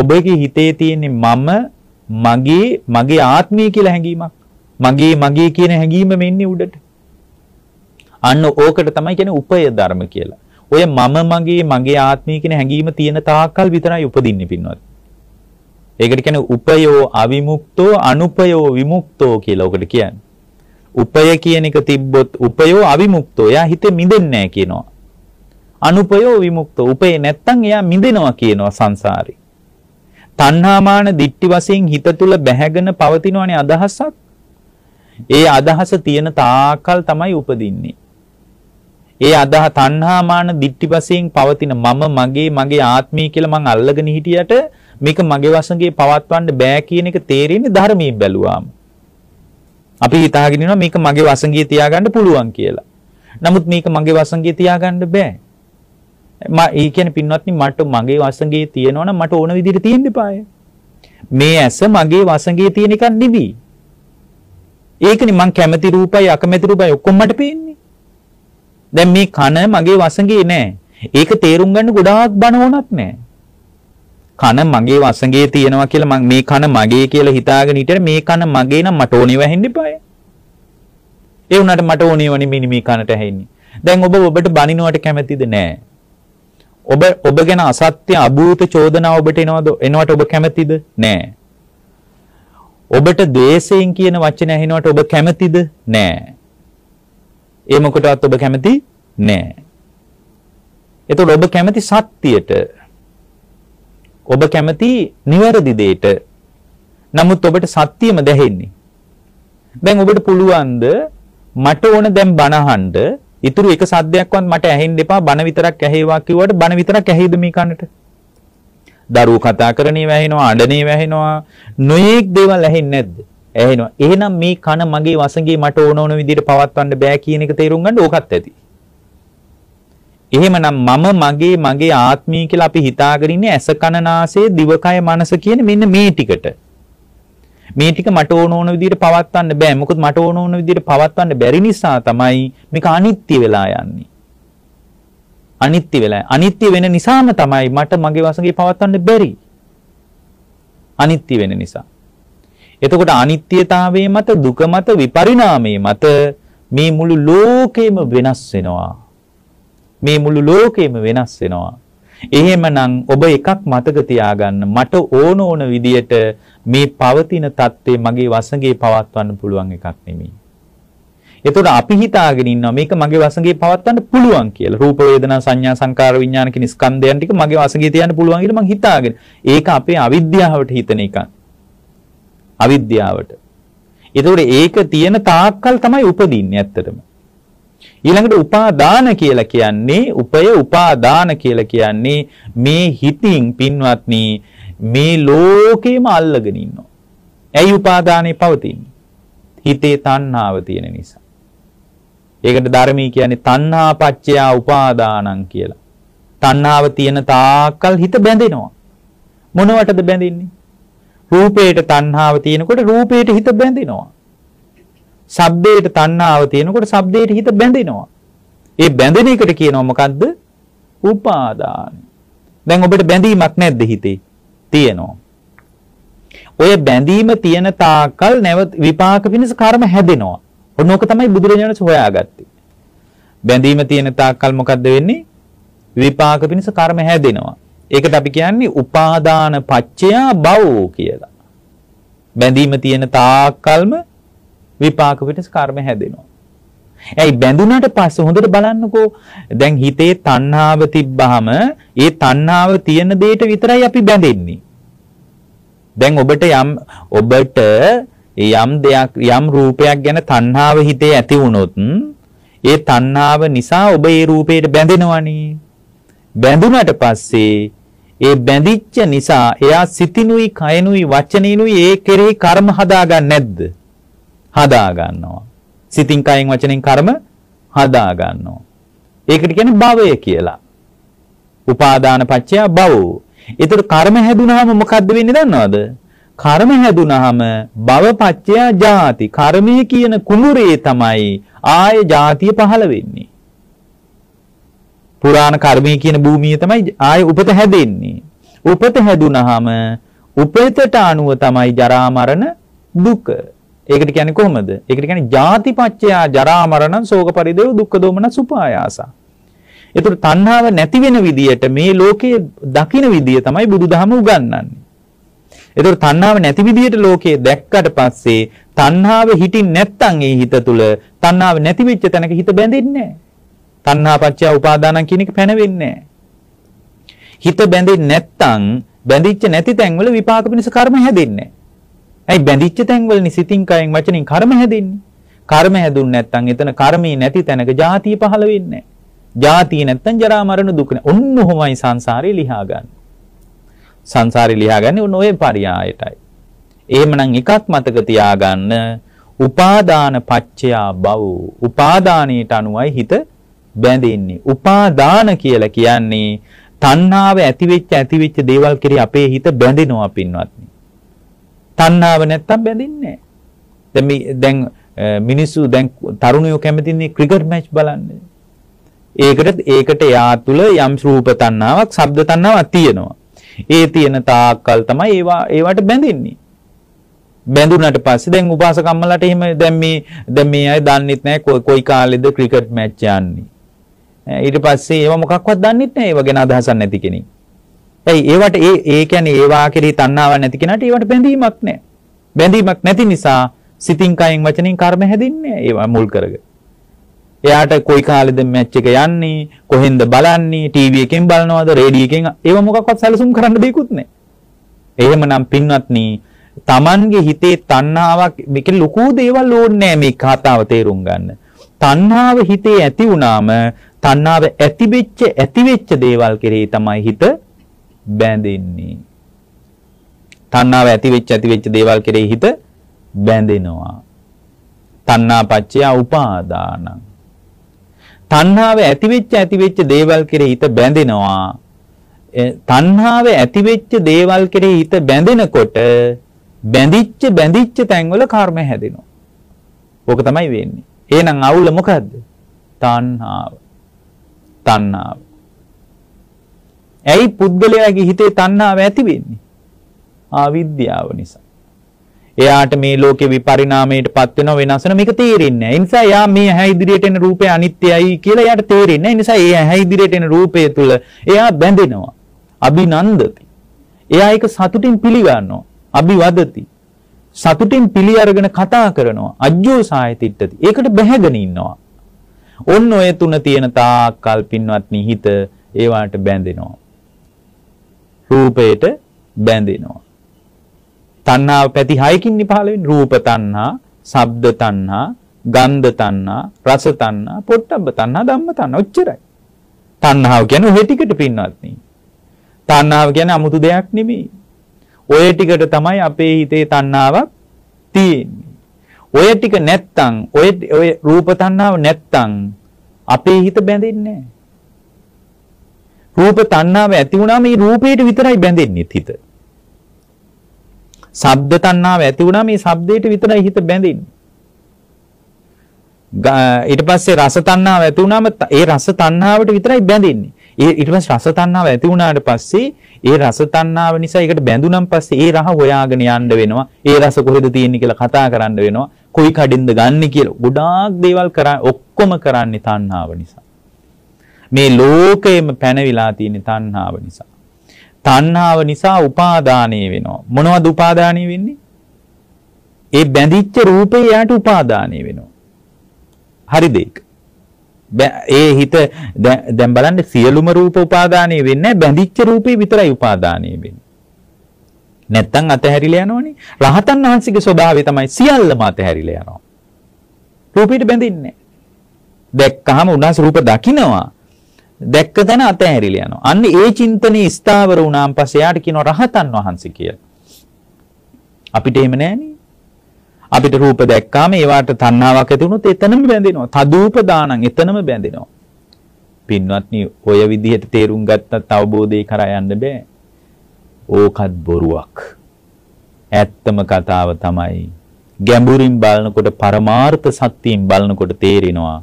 ඔබගේ හිතේ තියෙන මම මගේ මගේ ආත්මය කියලා හැඟීමක්. මගේ මගේ කියන හැඟීම මෙන්නේ උඩට. අන්න ඕකට තමයි කියන්නේ උපය ධර්ම කියලා. ඔය මම මගේ මගේ ආත්මය කියන හැඟීම තියෙන තාක්කල් විතරයි උපදින්නේ පින්වත්. ඒකට කියන්නේ උපයෝ අවිමුක්තෝ අනුපයෝ විමුක්තෝ කියලා ඔකට කියන්නේ. උපය කියන එක තිබ්බොත් උපයෝ අවිමුක්තෝ. එයා හිතේ මිදෙන්නේ නැහැ කියනවා. අනුපයෝ විමුක්තෝ. උපේ නැත්තම් එයා මිදෙනවා කියනවා සංසාරේ. තණ්හාමාන දික්ටි වශයෙන් හිත තුල බැහැගෙන පවතිනවනේ අදහසක්. ඒ අදහස තියෙන තාකල් තමයි උපදින්නේ. ඒ අදහ තණ්හා මාන දික්ටි වශයෙන් පවතින මම මගේ මගේ ආත්මය කියලා මං අල්ලගෙන හිටියට මේක මගේ වශයෙන් පවත්වන්න බෑ කියන එක තේරෙන්නේ ධර්මයෙන් බැලුවාම. අපි හිතාගෙන ඉන්නවා මේක මගේ වසංගිය තියාගන්න පුළුවන් කියලා. නමුත් මේක මගේ වසංගිය තියාගන්න බෑ. මම ඒ කියන්නේ පින්වත්නි මට මගේ වසංගිය තියෙනවනම් මට ඕන විදිහට තියෙන්න එපාය. මේ ඇස මගේ වසංගිය තියෙන එකක් නෙවෙයි. ඒකනේ මං කැමති රූපයි අකමැති රූපයි ඔක්කොම මට පේන්නේ. දැන් මේ කන මගේ වසඟේ නෑ. ඒක තේරුම් ගන්න ගොඩාක් බණ ඕනත් නෑ. කන මගේ වසඟේ තියෙනවා කියලා මං මේ කන මගේ කියලා හිතාගෙන හිටියට මේ කන මගේ නම් මට ඕනේ වෙහෙන්න එපාය. ඒ වුණාට මට ඕනේ වනේ මිනි මේ කනට ඇහෙන්නේ. දැන් ඔබ ඔබට බනිනවට කැමතිද නෑ. ඔබ ඔබ ගැන අසත්‍ය අභූත චෝදනා ඔබට එනවද එනවට ඔබ කැමතිද නෑ. ඔබට ද්වේෂයෙන් කියන වචන ඇහෙනවට ඔබ කැමතිද? නෑ. ඒ මොකටවත් ඔබ කැමති නෑ. එතකොට ඔබ කැමති සත්‍යයට. ඔබ කැමති නිවැරදි දෙයට. නමුත් ඔබට සත්‍යෙම දැහෙන්නේ. දැන් ඔබට පුළුවන්ද මට ඕන දැන් බනහන්න ඉතුරු එක සද්දයක්වත් මට ඇහෙන්න එපා බන විතරක් ඇහේවා කිව්වට බන විතරක් ඇහෙයිද මේ කනට? දරුවෝ කතා කරණේ වැහෙනවා, අඬනේ වැහෙනවා. නොයේක් දේවල් ඇහෙන්නේ නැද්ද? ඇහෙනවා. එහෙනම් මේ කන මගේ වසඟේ මට ඕන ඕන විදිහට පවත්වන්න බෑ කියන එක තේරුම් ගන්න ඕකත් ඇති. එහෙමනම් මම මගේ මගේ ආත්මය කියලා අපි හිතාගෙන ඉන්නේ ඇස කන නාසය දිවකය මනස කියන මෙන්න මේ ටිකට. මේ ටික මට ඕන ඕන විදිහට පවත්වන්න බෑ. මොකද මට ඕන ඕන විදිහට පවත්වන්න බැරි නිසා තමයි මේක අනිත්‍ය වෙලා යන්නේ. අනිත්‍ය වෙලා. අනිත්‍ය වෙන නිසාම තමයි මට මගේ වසඟේ පවත්වන්න බැරි. අනිත්‍ය වෙන නිසා. එතකොට අනිත්‍යතාවයේ මත දුක මත විපරිණාමයේ මත මේ මුළු ලෝකෙම වෙනස් වෙනවා. මේ මුළු ලෝකෙම වෙනස් වෙනවා. එහෙමනම් ඔබ එකක් මතක තියාගන්න මට ඕන ඕන විදියට මේ පවතින தත්ත්වය මගේ වසඟේ පවත්වන්න පුළුවන් එකක් නෙමෙයි. එතකොට අපි හිතාගෙන ඉන්නවා මේක මගේ වසඟේ පවත්වන්න පුළුවන් කියලා. රූප වේදනා සංඥා සංකාර විඥාන කියන ස්කන්ධයන් ටික මගේ වසඟේ තියන්න පුළුවන් කියලා මං හිතාගෙන. ඒක අපේ අවිද්‍යාවට හිතන එකක්. අවිද්‍යාවට. එතකොට ඒක තියෙන තාක්කල් තමයි උපදින්නේ ඇත්තටම. ඊළඟට උපාදාන කියලා කියන්නේ උපය උපාදාන කියලා කියන්නේ මේ හිතින් පින්වත්නි මේ ලෝකේම අල්ලගෙන ඉන්නවා. ඇයි උපාදානේ පවතින්නේ? හිතේ තණ්හාව තියෙන නිසා. ඒකට ධර්මී කියන්නේ තණ්හා පච්චය උපාදානං කියලා. තණ්හාව තියෙන තාක්කල් හිත බැඳෙනවා. මොනවටද බැඳෙන්නේ? රූපේට තණ්හාව තියෙනකොට රූපේට හිත බැඳෙනවා. ශබ්දයට තණ්හාව තියෙනකොට ශබ්දයට හිත බැඳෙනවා. ඒ බැඳෙන එකට කියනවා මොකද්ද? උපාදාන. දැන් ඔබට බැඳීමක් නැද්ද හිතේ? තියෙනවා. ඔය බැඳීම තියෙන තාක්කල් නැවත විපාක පිණිස කර්ම හැදෙනවා. ඔන්න ඕක තමයි බුදුරජාණන් වහන්සේ හොයාගත්තේ. බැඳීම තියෙන තාක්කල් මොකද්ද වෙන්නේ? විපාක පිණිස කර්ම හැදෙනවා. ඒකට අපි කියන්නේ උපාදාන පච්චයා භවෝ කියලා. බැඳීම තියෙන තාක්කල්ම විපාක පිණිස කර්ම හැදෙනවා. ඇයි බැඳුනට පස්සේ හොඳට බලන්නකෝ දැන් හිතේ තණ්හාව තිබ්බහම ඒ තණ්හාව තියෙන දෙයට විතරයි අපි බැඳෙන්නේ. දැන් ඔබට යම් ඔබට යම් දෙයක් යම් රූපයක් ගැන තණ්හාව හිතේ ඇති වුණොත් ඒ තණ්හාව නිසා ඔබ ඒ රූපයට බැඳෙනවනේ. බැඳුනට පස්සේ ඒ බැඳිච්ච නිසා එයා සිතිනුයි කයනුයි වචනිනුයි ඒ කෙරෙහි කර්ම හදාගන්නේ නැද්ද? හදාගන්නවා. සිතින් කයෙන් වචනෙන් කර්ම හදාගන්නවා. ඒකට කියන්නේ භවය කියලා. උපාදාන පත්‍ය භවෝ. ඒතර කර්ම හැදුනහම මොකද්ද වෙන්නේ දන්නවද? කර්ම හැදුනහම භවපච්චය ජාති කර්මය කියන කුණුරේ තමයි ආය ජාතිය පහළ වෙන්නේ. පුරාණ කර්මය කියන භූමිය තමයි ආය උපත හැදෙන්නේ. උපත හැදුනහම උපතට අනුව තමයි ජරා මරණ දුක. ඒකට කියන්නේ කොහමද? ඒකට කියන්නේ ජාතිපච්චය ජරා මරණ ශෝක පරිදේව දුක්ඛ දෝමන සුපායාස. ඒතර තණ්හාව නැති වෙන විදියට මේ ලෝකයේ දකින විදිය තමයි බුදුදහම උගන්වන්නේ. ඒතකොට තණ්හාව නැති විදිහට ලෝකේ දැක්කට පස්සේ තණ්හාව හිටින් නැත්තම් ඒ හිත තුල තණ්හාව නැති වෙච්ච තැනක හිත බැඳෙන්නේ නැහැ. තණ්හා පත්‍ය උපාදානං කියන එක පැනවෙන්නේ නැහැ. හිත බැඳෙන්නේ නැත්තම් බැඳිච්ච නැති තැන්වල විපාක පිණිස කර්ම හැදෙන්නේ නැහැ. ඇයි බැඳිච්ච තැන්වල නිසිතින් කයෙන් වචනෙන් කර්ම හැදෙන්නේ. කර්ම හැදුන්නේ නැත්තම් එතන කර්මී නැති තැනක ජාතිය පහළ වෙන්නේ නැහැ. ජාතිය නැත්තම් ජරා මරණ දුක නැහැ. ඔන්න ඔහොමයි සංසාරේ ලිහා ගන්න. සංසාරේ ලියාගන්නේ ඔන්න ඔය පරියායටයි. එහෙමනම් එකක් මතක තියාගන්න උපාදාන පච්චයා බව. උපාදානයට අනුවයි හිත බැඳෙන්නේ. උපාදාන කියලා කියන්නේ තණ්හාව ඇතිවෙච්ච ඇතිවෙච්ච දේවල් කෙරේ අපේ හිත බැඳෙනවා පින්වත්නි. තණ්හාව නැත්තම් බැඳින්නේ නැහැ. දැන් මිනිස්සු දැන් තරුණයෝ කැමතින්නේ ක්‍රිකට් මැච් බලන්න. ඒකට ඒකට යා තුල යම් රූප තණ්හාවක්, ශබ්ද තණ්හාවක් තියෙනවා. ඒ තියෙන තාක්කල් තමයි ඒවා ඒවට බැඳෙන්නේ. බැඳුනට පස්සේ දැන් උපාසකම්මලට එහෙම දැන් මේ දැන් මේ අය දන්නෙත් නැහැ කොයි කාලෙද ක්‍රිකට් මැච් යන්නේ. ඊට පස්සේ ඒව මොකක්වත් දන්නෙත් නැහැ ඒව ගැන අදහසක් නැති කෙනෙක්. ඇයි ඒවට ඒ ඒ කියන්නේ ඒවා කෙරෙහි තණ්හාවක් නැති කෙනාට ඒවට බැඳීමක් නැහැ. බැඳීමක් නැති නිසා සිතින් කයින් වචනින් කර්ම හැදින්නේ ඒවා මුල් කරගෙන. එයාට කොයි කාලෙද මැච් එක යන්නේ, කොහෙන්ද බලන්නේ, ටීවී එකෙන් බලනවද, රේඩියෝ එකෙන් ඒව මොකක්වත් සැලසුම් කරන්න දෙයක්වත් නැහැ. එහෙමනම් පින්වත්නි, Tamange හිතේ තණ්හාවක් මේක ලොකු දේවල් ඕනේ මේ කතාව තේරුම් ගන්න. තණ්හාව හිතේ ඇති වුනාම තණ්හාව ඇතිවෙච්ච ඇතිවෙච්ච දේවල් කෙරෙහි තමයි හිත බැඳෙන්නේ. තණ්හාව ඇතිවෙච්ච ඇතිවෙච්ච දේවල් කෙරෙහි හිත බැඳෙනවා. තණ්හා පච්චය උපාදානං තණ්හාව ඇතිවෙච්ච ඇතිවෙච්ච දේවල් කෙරෙහි හිත බැඳෙනවා. තණ්හාව ඇතිවෙච්ච දේවල් කෙරෙහි හිත බැඳෙනකොට බැඳිච්ච බැඳිච්ච තැන්වල කර්ම හැදෙනවා. ඕක තමයි වෙන්නේ. එහෙනම් අවුල මොකද්ද? තණ්හාව. තණ්හාව. ඇයි පුද්ගලයාගේ හිතේ තණ්හාව ඇති වෙන්නේ? ආවිද්‍යාව නිසා. එයාට මේ ලෝකේ විපරිණාමයටපත් වෙනවා වෙනස් වෙනවා මේක තේරෙන්නේ නැහැ. ඒ නිසා එයා මේ ඇහැ ඉදිරියට එන රූපය අනිත්‍යයි කියලා එයාට තේරෙන්නේ නැහැ. ඒ නිසා ඒ ඇහැ ඉදිරියට එන රූපය තුල එයා බැඳෙනවා. අභිනන්දති. එයා ඒක සතුටින් පිළිගන්නවා. අභිවදති. සතුටින් පිළි අරගෙන කතා කරනවා. අජ්ජෝසායතිට්ඨති. ඒකට බැහැගෙන ඉන්නවා. ඔන්න ඔය තුන තියෙන තාක් කල්පින්වත් නිහිත ඒවාට බැඳෙනවා. රූපයට බැඳෙනවා. තණ්හාව පැති 6කින් පහළ වෙන්නේ. රූප තණ්හා, ශබ්ද තණ්හා, ගන්ධ තණ්හා, රස තණ්හා, පොට්ටබ්බ තණ්හා, ධම්ම තණ්හා. ඔච්චරයි. තණ්හාව කියන්නේ ඔය ටිකට පින්නවත් නේ. තණ්හාව කියන්නේ 아무තු දෙයක් නෙමෙයි. ඔය ටිකට තමයි අපේ හිතේ තණ්හාවක් තියෙන්නේ. ඔය ටික නැත්තම් ඔය ඔය රූප තණ්හාව නැත්තම් අපේ හිත බැඳෙන්නේ නැහැ. රූප තණ්හාව ඇති වුණාම මේ රූපයට විතරයි බැඳෙන්නේ හිත. ශබ්ද තණ්හාව ඇති වුණා මේ ශබ්දයට විතරයි හිත බැඳෙන්නේ. ඊට පස්සේ රස තණ්හාව ඇති වුණාම ඒ රස තණ්හාවට විතරයි බැඳෙන්නේ. ඒ ඊට පස්සේ රස තණ්හාව ඇති වුණාට පස්සේ ඒ රස තණ්හාව නිසා ඒකට බැඳුනම් පස්සේ ඒ රහ හොයාගෙන යන්න වෙනවා. ඒ රස කොහෙද තියෙන්නේ කියලා කතා කරන්න වෙනවා. කොයි කඩින්ද ගන්න කියලා. ගොඩාක් දේවල් කරා ඔක්කොම කරන්නේ තණ්හාව නිසා. මේ ලෝකයේම පැනවිලා තියෙන තණ්හාව නිසා. තණ්හාව නිසා උපාදානය වෙනවා. මොනවද උපාදානය වෙන්නේ? ඒ බැඳිච්ච රූපේ යාට උපාදානය වෙනවා. හරිද ඒක? ඒ හිත දැන් බලන්න සියලුම රූප උපාදානය වෙන්නේ බැඳිච්ච රූපේ විතරයි උපාදානය වෙන්නේ. නැත්තම් අතහැරිලා යනවනේ. රහතන් වහන්සේගේ ස්වභාවය තමයි සියල්ලම අතහැරිලා යනවා. රූපෙට බැඳින්නේ දැක්කහම උනාස රූප දකිනවා. දැක්ක තැන අතෑරිලා යනවා. අන්න ඒ චින්තනයේ ස්ථාවර වුණාන් පස්සේ යාට කියනවා රහතන් වහන්සේ කියලා. අපිට එහෙම නෑනේ. අපිට රූප දැක්කාම ඒවට තණ්හාවක් ඇති වුණොත් එතනම බැඳෙනවා. තදූප දානං එතනම බැඳෙනවා. පින්වත්නි ඔය විදිහට තේරුම් ගත්තත් අවබෝධය කරා යන්න බෑ. ඕකත් බොරුවක්. ඇත්තම කතාව තමයි ගැඹුරින් බලනකොට පරමාර්ථ සත්‍යයෙන් බලනකොට තේරෙනවා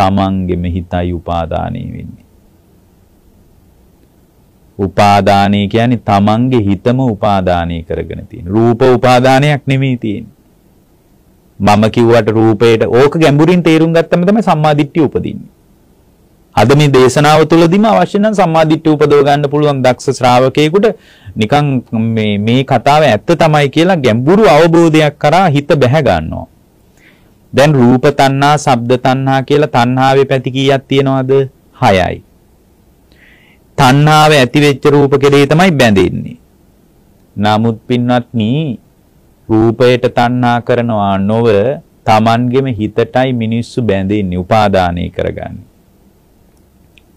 තමන්ගෙම හිතයි උපාදානය වෙන්නේ උපාදානය කියන්නේ තමන්ගේ හිතම උපාදානය කරගෙන තියෙන. රූප උපාදානයක් නෙමෙයි තියෙන්නේ. මම කිව්වට රූපයට ඕක ගැඹුරින් තේරුම් ගත්තම තමයි සම්මාදිට්ඨිය උපදින්නේ. අද මේ දේශනාව තුළදීම අවශ්‍ය නම් සම්මාදිට්ඨිය උපදව ගන්න පුළුවන් දක්ෂ ශ්‍රාවකයෙකුට නිකන් මේ මේ කතාව ඇත්ත තමයි කියලා ගැඹුරු අවබෝධයක් කරා හිත බැහැ ගන්නවා. දැන් රූප තණ්හා, ශබ්ද තණ්හා කියලා තණ්හාවේ පැති කීයක් තියෙනවද? 6යි. තණ්හාව ඇති වෙච්ච රූප කෙරේ තමයි බැඳෙන්නේ. නමුත් පින්වත්නි රූපයට තණ්හා කරනවා නොව තමන්ගෙම හිතටයි මිනිස්සු බැඳෙන්නේ උපාදානය කරගන්නේ.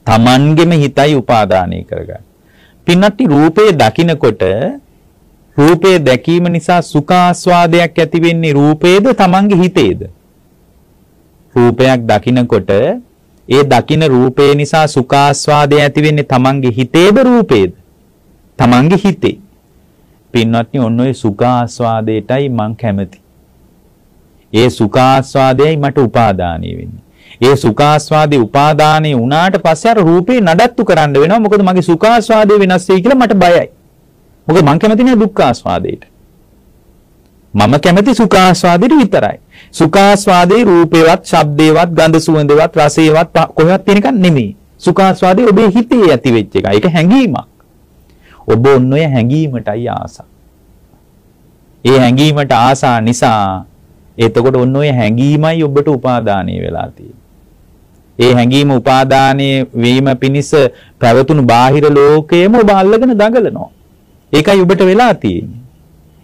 තමන්ගෙම හිතයි උපාදානය කරගන්නේ. පින්වත්නි රූපේ දකිනකොට රූපේ දැකීම නිසා සුඛාස්වාදයක් ඇති වෙන්නේ රූපේද තමන්ගේ හිතේද? රූපයක් දකිනකොට ඒ දකින රූපේ නිසා සුඛාස්වාදය ඇති වෙන්නේ තමන්ගේ හිතේද රූපේද? තමන්ගේ හිතේ. පින්වත්නි ඔන්න ඔය සුඛාස්වාදයටයි මං කැමති. ඒ සුඛාස්වාදයයි මට උපාදානය වෙන්නේ. ඒ සුඛාස්වාදේ උපාදානේ වුණාට පස්සේ අර රූපේ නඩත්තු කරන්න වෙනවා. මොකද මගේ සුඛාස්වාදේ වෙනස් වෙයි කියලා මට බයයි. මොකද මං කැමති නෑ දුක්ඛාස්වාදේට. මම කැමති සුඛාස්වාදයට විතරයි. සුඛාස්වාදේ රූපේවත්, ශබ්දේවත්, ගඳ සුවඳේවත්, රසේවත් කොහෙවත් තියෙන එකක් නෙමෙයි. සුඛාස්වාදේ ඔබේ හිතේ ඇති වෙච්ච එක. ඒක හැඟීමක්. ඔබ ඔන්න ඔය හැඟීමටයි ආසා. ඒ හැඟීමට ආසා නිසා එතකොට ඔන්න ඔය හැඟීමයි ඔබට උපාදානය වෙලා ඒ හැඟීම උපාදානය වීම පිණිස පැවතුණු බාහිර ලෝකයේම ඔබ අල්ලගෙන දඟලනවා. ඒකයි ඔබට වෙලා තියෙන්නේ.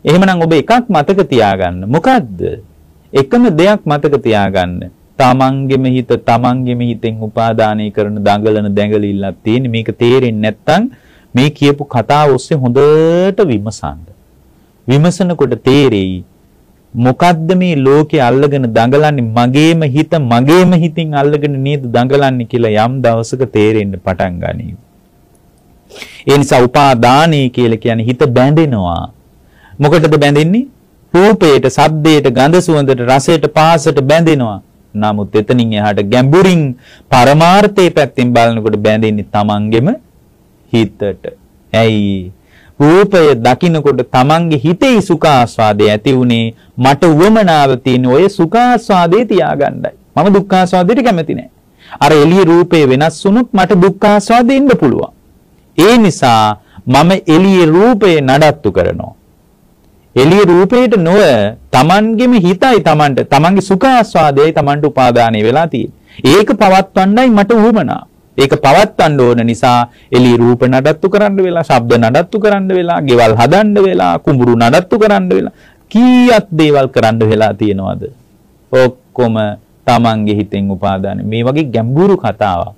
එහෙමනම් ඔබ එකක් මතක තියාගන්න. මොකද්ද? එකම දෙයක් මතක තියාගන්න. තමන්ගෙම හිත තමන්ගෙම හිතෙන් උපාදානය කරන දඟලන දැඟලිල්ලක් තියෙන මේක තේරෙන්නේ නැත්නම් මේ කියපු කතාව ඔස්සේ හොඳට විමසන්න. විමසනකොට තේරෙයි මොකද්ද මේ ලෝකේ අල්ලගෙන දඟලන්නේ මගේම හිත මගේම හිතින් අල්ලගෙන නේද දඟලන්නේ කියලා යම් දවසක තේරෙන්න පටන් ගනී. ඒ නිසා උපාදානයි කියලා කියන්නේ හිත බැඳෙනවා. මොකටද බැඳෙන්නේ? රූපයට, ශබ්දයට, ගඳ සුවඳට, රසයට, පාසට බැඳෙනවා. නමුත් එතනින් එහාට ගැඹුරින් පරමාර්ථයේ පැත්තෙන් බලනකොට බැඳෙන්නේ තමන්ගෙම හිතට. ඇයි? රූපය දකින්නකොට තමන්ගේ හිතේ සුඛාස්වාදය ඇති උනේ මට උවමනාව තියෙන ඔය සුඛාස්වාදේ තියාගන්නයි. මම දුක්ඛාස්වාදයට කැමති නෑ. අර එළිය රූපේ වෙනස් වුණොත් මට දුක්ඛාස්වාදෙ ඉන්න පුළුවන්. ඒ නිසා මම එළියේ රූපය නඩත්තු කරනවා. එළිය රූපේට නොව Tamanගෙම හිතයි Tamanට Tamanගේ සුඛ ආස්වාදයයි Tamanට උපාදානය වෙලා තියෙන්නේ. ඒක පවත්වන්නයි මට උවමනා. ඒක පවත්වන්න ඕන නිසා එළිය රූප නඩත්තු කරන්න වෙලා, ශබ්ද නඩත්තු කරන්න වෙලා, ගෙවල් හදන්න වෙලා, කුඹුරු නඩත්තු කරන්න වෙලා කීයක් දේවල් කරන්න වෙලා තියෙනවද? ඔක්කොම Tamanගේ හිතෙන් උපාදානය. මේ වගේ ගැඹුරු කතාවක්.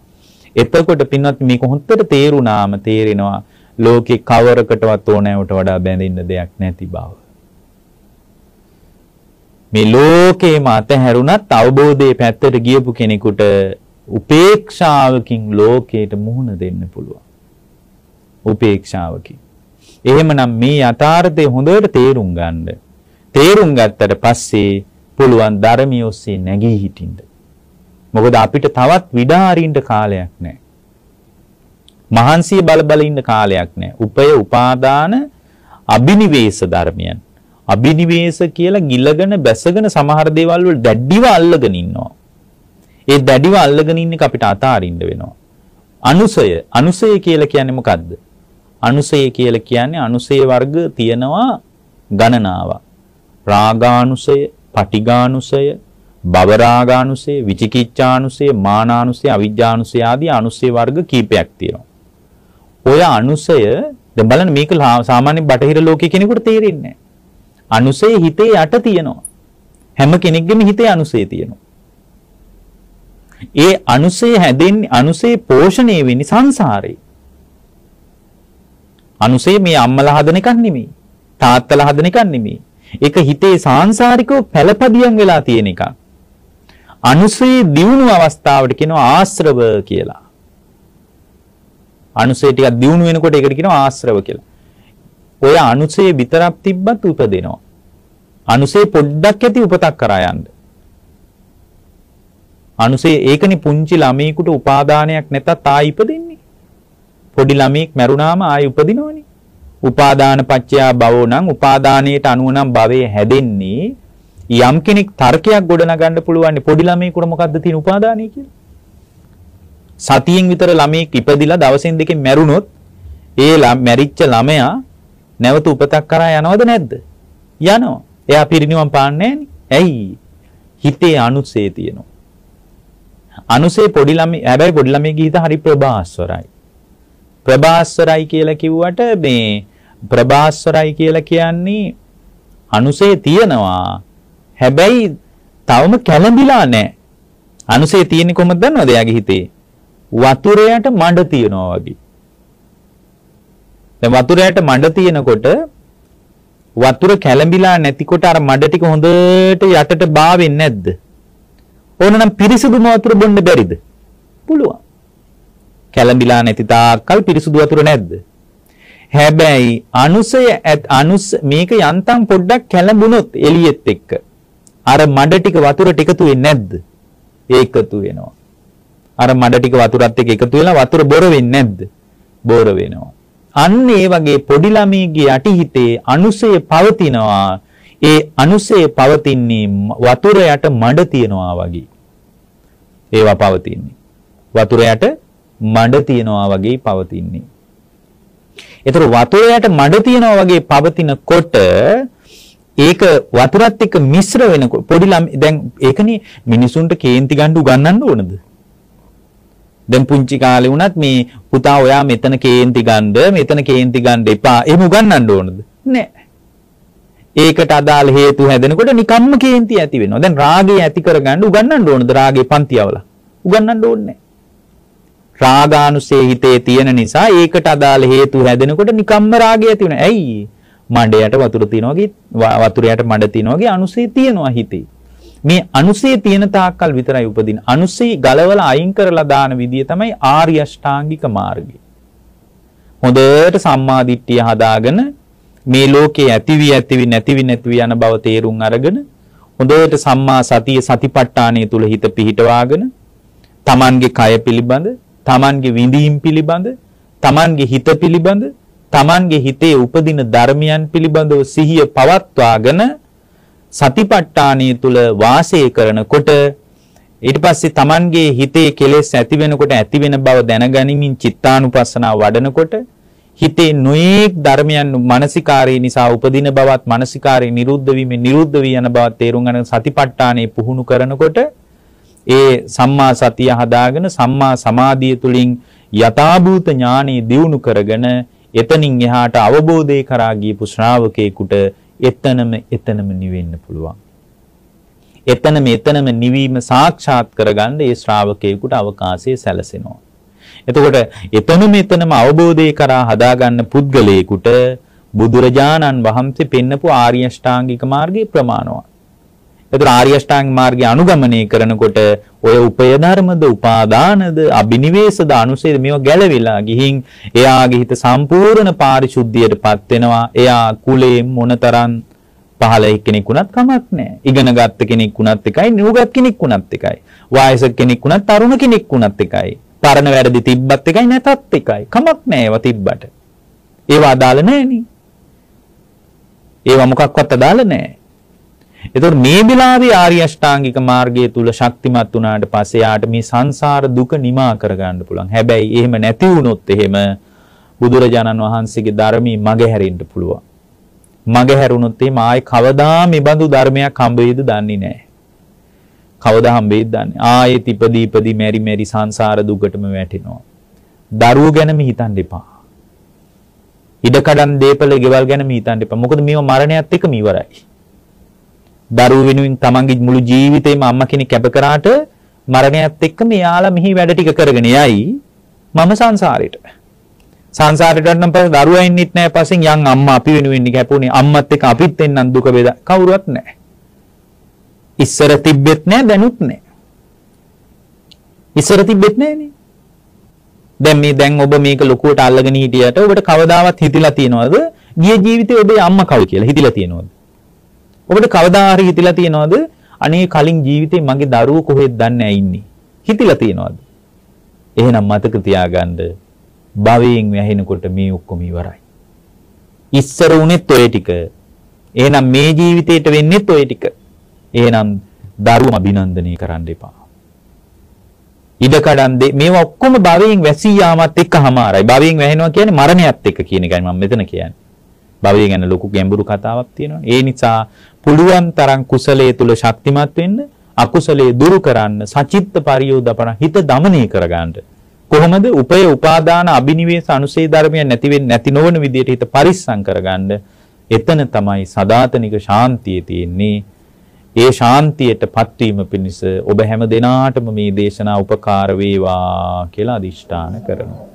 එතකොට පින්වත් මේක හොන්දට තේරුණාම තේරෙනවා ලෝකේ කවරකටවත් ඕනෑවට වඩා බැඳෙන්න දෙයක් නැති බව. මේ ලෝකේම අතහැරුණත් අවබෝධයේ පැත්තට ගියපු කෙනෙකුට උපේක්ෂාවකින් ලෝකයට මුහුණ දෙන්න පුළුවන්. උපේක්ෂාවකින්. එහෙමනම් මේ යථාර්ථය හොඳට තේරුම් ගන්න. තේරුම් ගත්තට පස්සේ පුළුවන් ධර්මිය ඔස්සේ නැගී හිටින්න. මොකද අපිට තවත් විඩාරින්න කාලයක් නැහැ. මහන්සිය බල බල ඉන්න කාලයක් නැහැ. උපය උපාදාන අබිනිවේෂ ධර්මයන් අබිනිවේෂ කියලා ගිලගෙන බැසගෙන සමහර දේවල් වල දැඩිව අල්ලගෙන ඉන්නවා. ඒ දැඩිව අල්ලගෙන ඉන්න එක අපිට අතාරින්න වෙනවා. අනුසය අනුසය කියලා කියන්නේ මොකද්ද? අනුසය කියලා කියන්නේ අනුසය වර්ග තියනවා ගණනාවක්. රාගානුසය, පටිඝානුසය, බවරාගානුසය, විචිකිච්ඡානුසය, මානානුසය, අවිජ්ජානුසය ආදී අනුසය වර්ග කීපයක් තියෙනවා. ඔය අනුසය දැන් බලන්න මේක සාමාන්‍ය බටහිර ලෝකයේ කෙනෙකුට තේරෙන්නේ නැහැ. අනුසය හිතේ යට තියෙනවා. හැම කෙනෙක්ගේම හිතේ අනුසය තියෙනවා. ඒ අනුසය හැදෙන්නේ අනුසය පෝෂණය වෙන්නේ සංසාරේ. අනුසය මේ අම්මලා හදන එකක් නෙමෙයි. තාත්තලා හදන එකක් නෙමෙයි. ඒක හිතේ සාංශාරිකව පළපදියම් වෙලා තියෙන එකක්. අනුසයේ දියුණු අවස්ථාවට කියනවා ආශ්‍රව කියලා. අනුසය ටිකක් දියුණු වෙනකොට ඒකට කියනවා ආශ්‍රව කියලා. ඔය අනුසය විතරක් තිබ්බත් උපදිනවා. අනුසේ පොඩ්ඩක් ඇති උපතක් කරා යන්න. අනුසේ ඒකනේ පුංචි ළමයෙකුට උපාදානයක් නැතත් ආයි ඉපදෙන්නේ. පොඩි ළමයෙක් මැරුණාම ආයි උපදිනවනේ. උපාදාන පත්‍යා භවෝ නම් උපාදානයට අනුව නම් භවයේ හැදෙන්නේ යම් කෙනෙක් තර්කයක් ගොඩනගන්න පුළුවන් පොඩි ළමයෙකුට මොකද්ද තියෙන උපාදානය කියලා. සතියෙන් විතර ළමයෙක් ඉපදිලා දවසෙන් දෙකෙන් මැරුණොත් ඒ මැරිච්ච ළමයා නැවත උපතක් කරා යනවද නැද්ද? යනවා. එයා පිරිනිවන් පාන්නේ ඇයි? හිතේ අනුසය තියෙනවා. අනුසය පොඩි ළමයි හැබැයි පොඩි ළමයිගේ හිත හරි ප්‍රභාස්වරයි. ප්‍රභාස්වරයි කියලා කිව්වට මේ ප්‍රභාස්වරයි කියලා කියන්නේ අනුසය තියෙනවා. හැබැයි තවම කැළඹිලා නැහැ. අනුසය තියෙන්නේ කොහොමද දන්නවද එයාගේ හිතේ? වතුරයට මඩ තියනවා වගේ. දැන් වතුරයට මඩ තියෙනකොට වතුර කැළඹිලා නැතිකොට අර මඩ ටික හොඳට යටට බාවෙන්නේ නැද්ද? ඕනනම් පිරිසිදු වතුර බොන්න බැරිද? පුළුවන්. කැළඹිලා නැති තාක්කල් පිරිසුදු වතුර නැද්ද? හැබැයි අනුසය අනුස් මේක යන්තම් පොඩ්ඩක් කැළඹුණොත් එළියෙත් එක්ක අර මඩ ටික වතුර ටිකතු වෙන්නේ නැද්ද? ඒකතු වෙනවා. අර මඩ ටික වතුරත් එක්ක එකතු වෙලා වතුර බොර වෙන්නේ නැද්ද? බොර වෙනවා. අන්න ඒ වගේ පොඩි ළමයිගේ යටිහිතේ අනුසය පවතිනවා. ඒ අනුසය පවතින්නේ වතුර යට මඩ තියනවා වගේ. ඒවා පවතින්නේ. වතුර යට මඩ තියනවා වගේ පවතින්නේ. ඒතර වතුර යට මඩ තියනවා වගේ පවතිනකොට ඒක වතුරත් එක්ක මිශ්‍ර වෙනකොට පොඩි ළමයි දැන් ඒකනේ මිනිසුන්ට කේන්ති ගන්න උගන්වන්න ඕනද? දැන් පුංචි කාලේ වුණත් මේ පුතා ඔයා මෙතන කේන්ති ගන්න මෙතන කේන්ති ගන්න එපා. එහෙම උගන්වන්න ඕනද? නෑ. ඒකට අදාළ හේතු හැදෙනකොට නිකම්ම කේන්ති ඇති වෙනවා. දැන් රාගය ඇති කරගන්න උගන්වන්න ඕනද රාගේ පන්තියවල? උගන්වන්න ඕනේ රාගානුසේ හිතේ තියෙන නිසා ඒකට අදාළ හේතු හැදෙනකොට නිකම්ම රාගය ඇති වෙනවා. ඇයි? මඩයට වතුර තියනවා වගේ වතුරයට මඩ තියනවා වගේ අනුසේ තියනවා හිතේ. මේ අනුසය තියෙන තාක්කල් විතරයි උපදින. අනුසය ගලවලා අයින් කරලා දාන විදිය තමයි ආර්ය අෂ්ටාංගික මාර්ගය. හොඳට සම්මා දිට්ඨිය හදාගෙන මේ ලෝකේ ඇතිවි ඇතිවි නැතිවි නැතිවි යන බව තේරුම් අරගෙන හොඳට සම්මා සතිය සතිපට්ඨානය තුල හිත පිහිටවාගෙන තමන්ගේ කය පිළිබඳ තමන්ගේ විඳීම් පිළිබඳ තමන්ගේ හිත පිළිබඳ තමන්ගේ හිතේ උපදින ධර්මයන් පිළිබඳව සිහිය පවත්වාගෙන සතිපට්ඨානය තුල වාසය කරනකොට ඊට පස්සේ Tamanගේ හිතේ කෙලෙස් ඇති වෙනකොට ඇති වෙන බව දැනගනිමින් චිත්තානුපස්සනාව වඩනකොට හිතේ නොයේක් ධර්මයන් මානසිකාරය නිසා උපදින බවත් මානසිකාරය නිරුද්ධ වීමෙන් නිරුද්ධ වී යන බවත් තේරුම් ගන්න සතිපට්ඨානෙ පුහුණු කරනකොට ඒ සම්මා සතිය හදාගෙන සම්මා සමාධිය තුලින් යථාභූත ඥානෙ දියුණු කරගෙන එතනින් එහාට අවබෝධය කරා ගියපු ශ්‍රාවකේකට එතනම එතනම නිවෙන්න පුළුවන්. එතනම එතනම නිවීම සාක්ෂාත් කරගන්න ඒ ශ්‍රාවකයෙකුට අවකාශය සැලසෙනවා. එතකොට එතනම එතනම අවබෝධය කරා හදාගන්න පුද්ගලයෙකුට බුදුරජාණන් වහන්සේ පෙන්නපු ආර්ය ෂ්ටාංගික මාර්ගයේ ප්‍රමාණවත්. ඒතර ආර්ය අෂ්ටාංග මාර්ගය අනුගමනය කරනකොට ඔය උපයධර්මද උපාදානද අබිනිවේෂද අනුසේද මේවා ගැලවිලා ගිහින් එයාගේ හිත සම්පූර්ණ පාරිශුද්ධියටපත් වෙනවා. එයා කුලේ මොනතරම් පහළ කෙනෙක් වුණත් කමක් නැහැ. ඉගෙනගත් කෙනෙක් වුණත් එකයි, නුගත් කෙනෙක් වුණත් එකයි. වයස කෙනෙක් වුණත් තරුණ කෙනෙක් වුණත් එකයි. පරණ වැරදි තිබ්බත් එකයි නැතත් එකයි. කමක් නැහැ ඒවා තිබ්බට. ඒවා අදාළ නැහෙනි. ඒවා මොකක්වත් අදාළ නැහැ. එතකොට මේ වෙලාවේ ආර්ය අෂ්ටාංගික මාර්ගය තුල ශක්තිමත් වුණාට පස්සේ යාට මේ සංසාර දුක නිමා කරගන්න පුළුවන්. හැබැයි එහෙම නැති වුණොත් එහෙම බුදුරජාණන් වහන්සේගේ ධර්මී මගහැරෙන්න පුළුවන්. මගහැරුණොත් එහෙම ආයි කවදා මේ බඳු ධර්මයක් හම්බෙයිද දන්නේ නැහැ. කවදා හම්බෙයිද දන්නේ. ආයේ තිපදී ඉපදී මෙරි මෙරි සංසාර දුකටම වැටෙනවා. දරුවෝ ගැනම හිතන්න එපා. ඉඩකඩම් දීපල ගෙවල් ගැනම හිතන්න එපා. මොකද මේව මරණයත් එක්කම ඉවරයි. දරුව වෙනුවෙන් තමන්ගේ මුළු ජීවිතේම අම්මා කෙනෙක් කැප කරාට මරණයත් එක්ක මෙයාලා මෙහි වැඩ ටික කරගෙන යයි මම සංසාරේට. සංසාරේට නම් පස්සේ දරුවා ඉන්නෙත් නැහැ පස්සෙන් යන් අම්මා අපි වෙනුවෙන් කැපුණේ අම්මත් එක්ක අපිත් එන්නම් දුක වේදා කවුරුවත් නැහැ. ඉස්සර තිබ්බෙත් නැහැ දැනුත් නැහැ. ඉස්සර තිබ්බෙත් නැහනේ. දැන් මේ දැන් ඔබ මේක ලොකුවට අල්ලගෙන හිටියට ඔබට කවදාවත් හිතිලා තියනවද ගිය ජීවිතේ ඔබේ අම්මා කවුද කියලා හිතිලා තියනවද? ඔබට කවදා හරි හිතිලා තියනවද අනේ කලින් ජීවිතේ මගේ දරුවෝ කොහෙද දන්නේ ඉන්නේ හිතිලා තියනවද එහෙනම් මතක තියාගන්න භවයෙන් වැහෙනකොට මේ ඔක්කොම ඉවරයි ඉස්සර උනේත් ඔය ටික එහෙනම් මේ ජීවිතේට වෙන්නේත් ඔය ටික එහෙනම් දරුවම අභිනන්දනය කරන්න එපා ඉඩකඩම් දෙ මේවා ඔක්කොම භවයෙන් වැසී යාමත් එක්කමාරයි භවයෙන් වැහෙනවා කියන්නේ මරණයත් එක්ක කියන එකයි මම මෙතන කියන්නේ භවය ගැන ලොකු ගැඹුරු කතාවක් තියෙනවා. ඒ නිසා පුළුවන් තරම් කුසලයේ තුල ශක්තිමත් වෙන්න, අකුසලයේ දුරු කරන්න, සචිත්ත පරියෝදපන හිත দমনය කරගන්න. කොහොමද? උපය උපාදාන අබිනිවේෂ අනුසේ ධර්මයන් නැති වෙන්නේ නැති නොවන විදියට හිත පරිස්සම් කරගන්න. එතන තමයි සදාතනික ශාන්තිය තියෙන්නේ. ඒ ශාන්තියට පත්වීම පිණිස ඔබ හැම දිනාටම මේ දේශනා උපකාර වේවා කියලා අදිෂ්ඨාන කරනවා.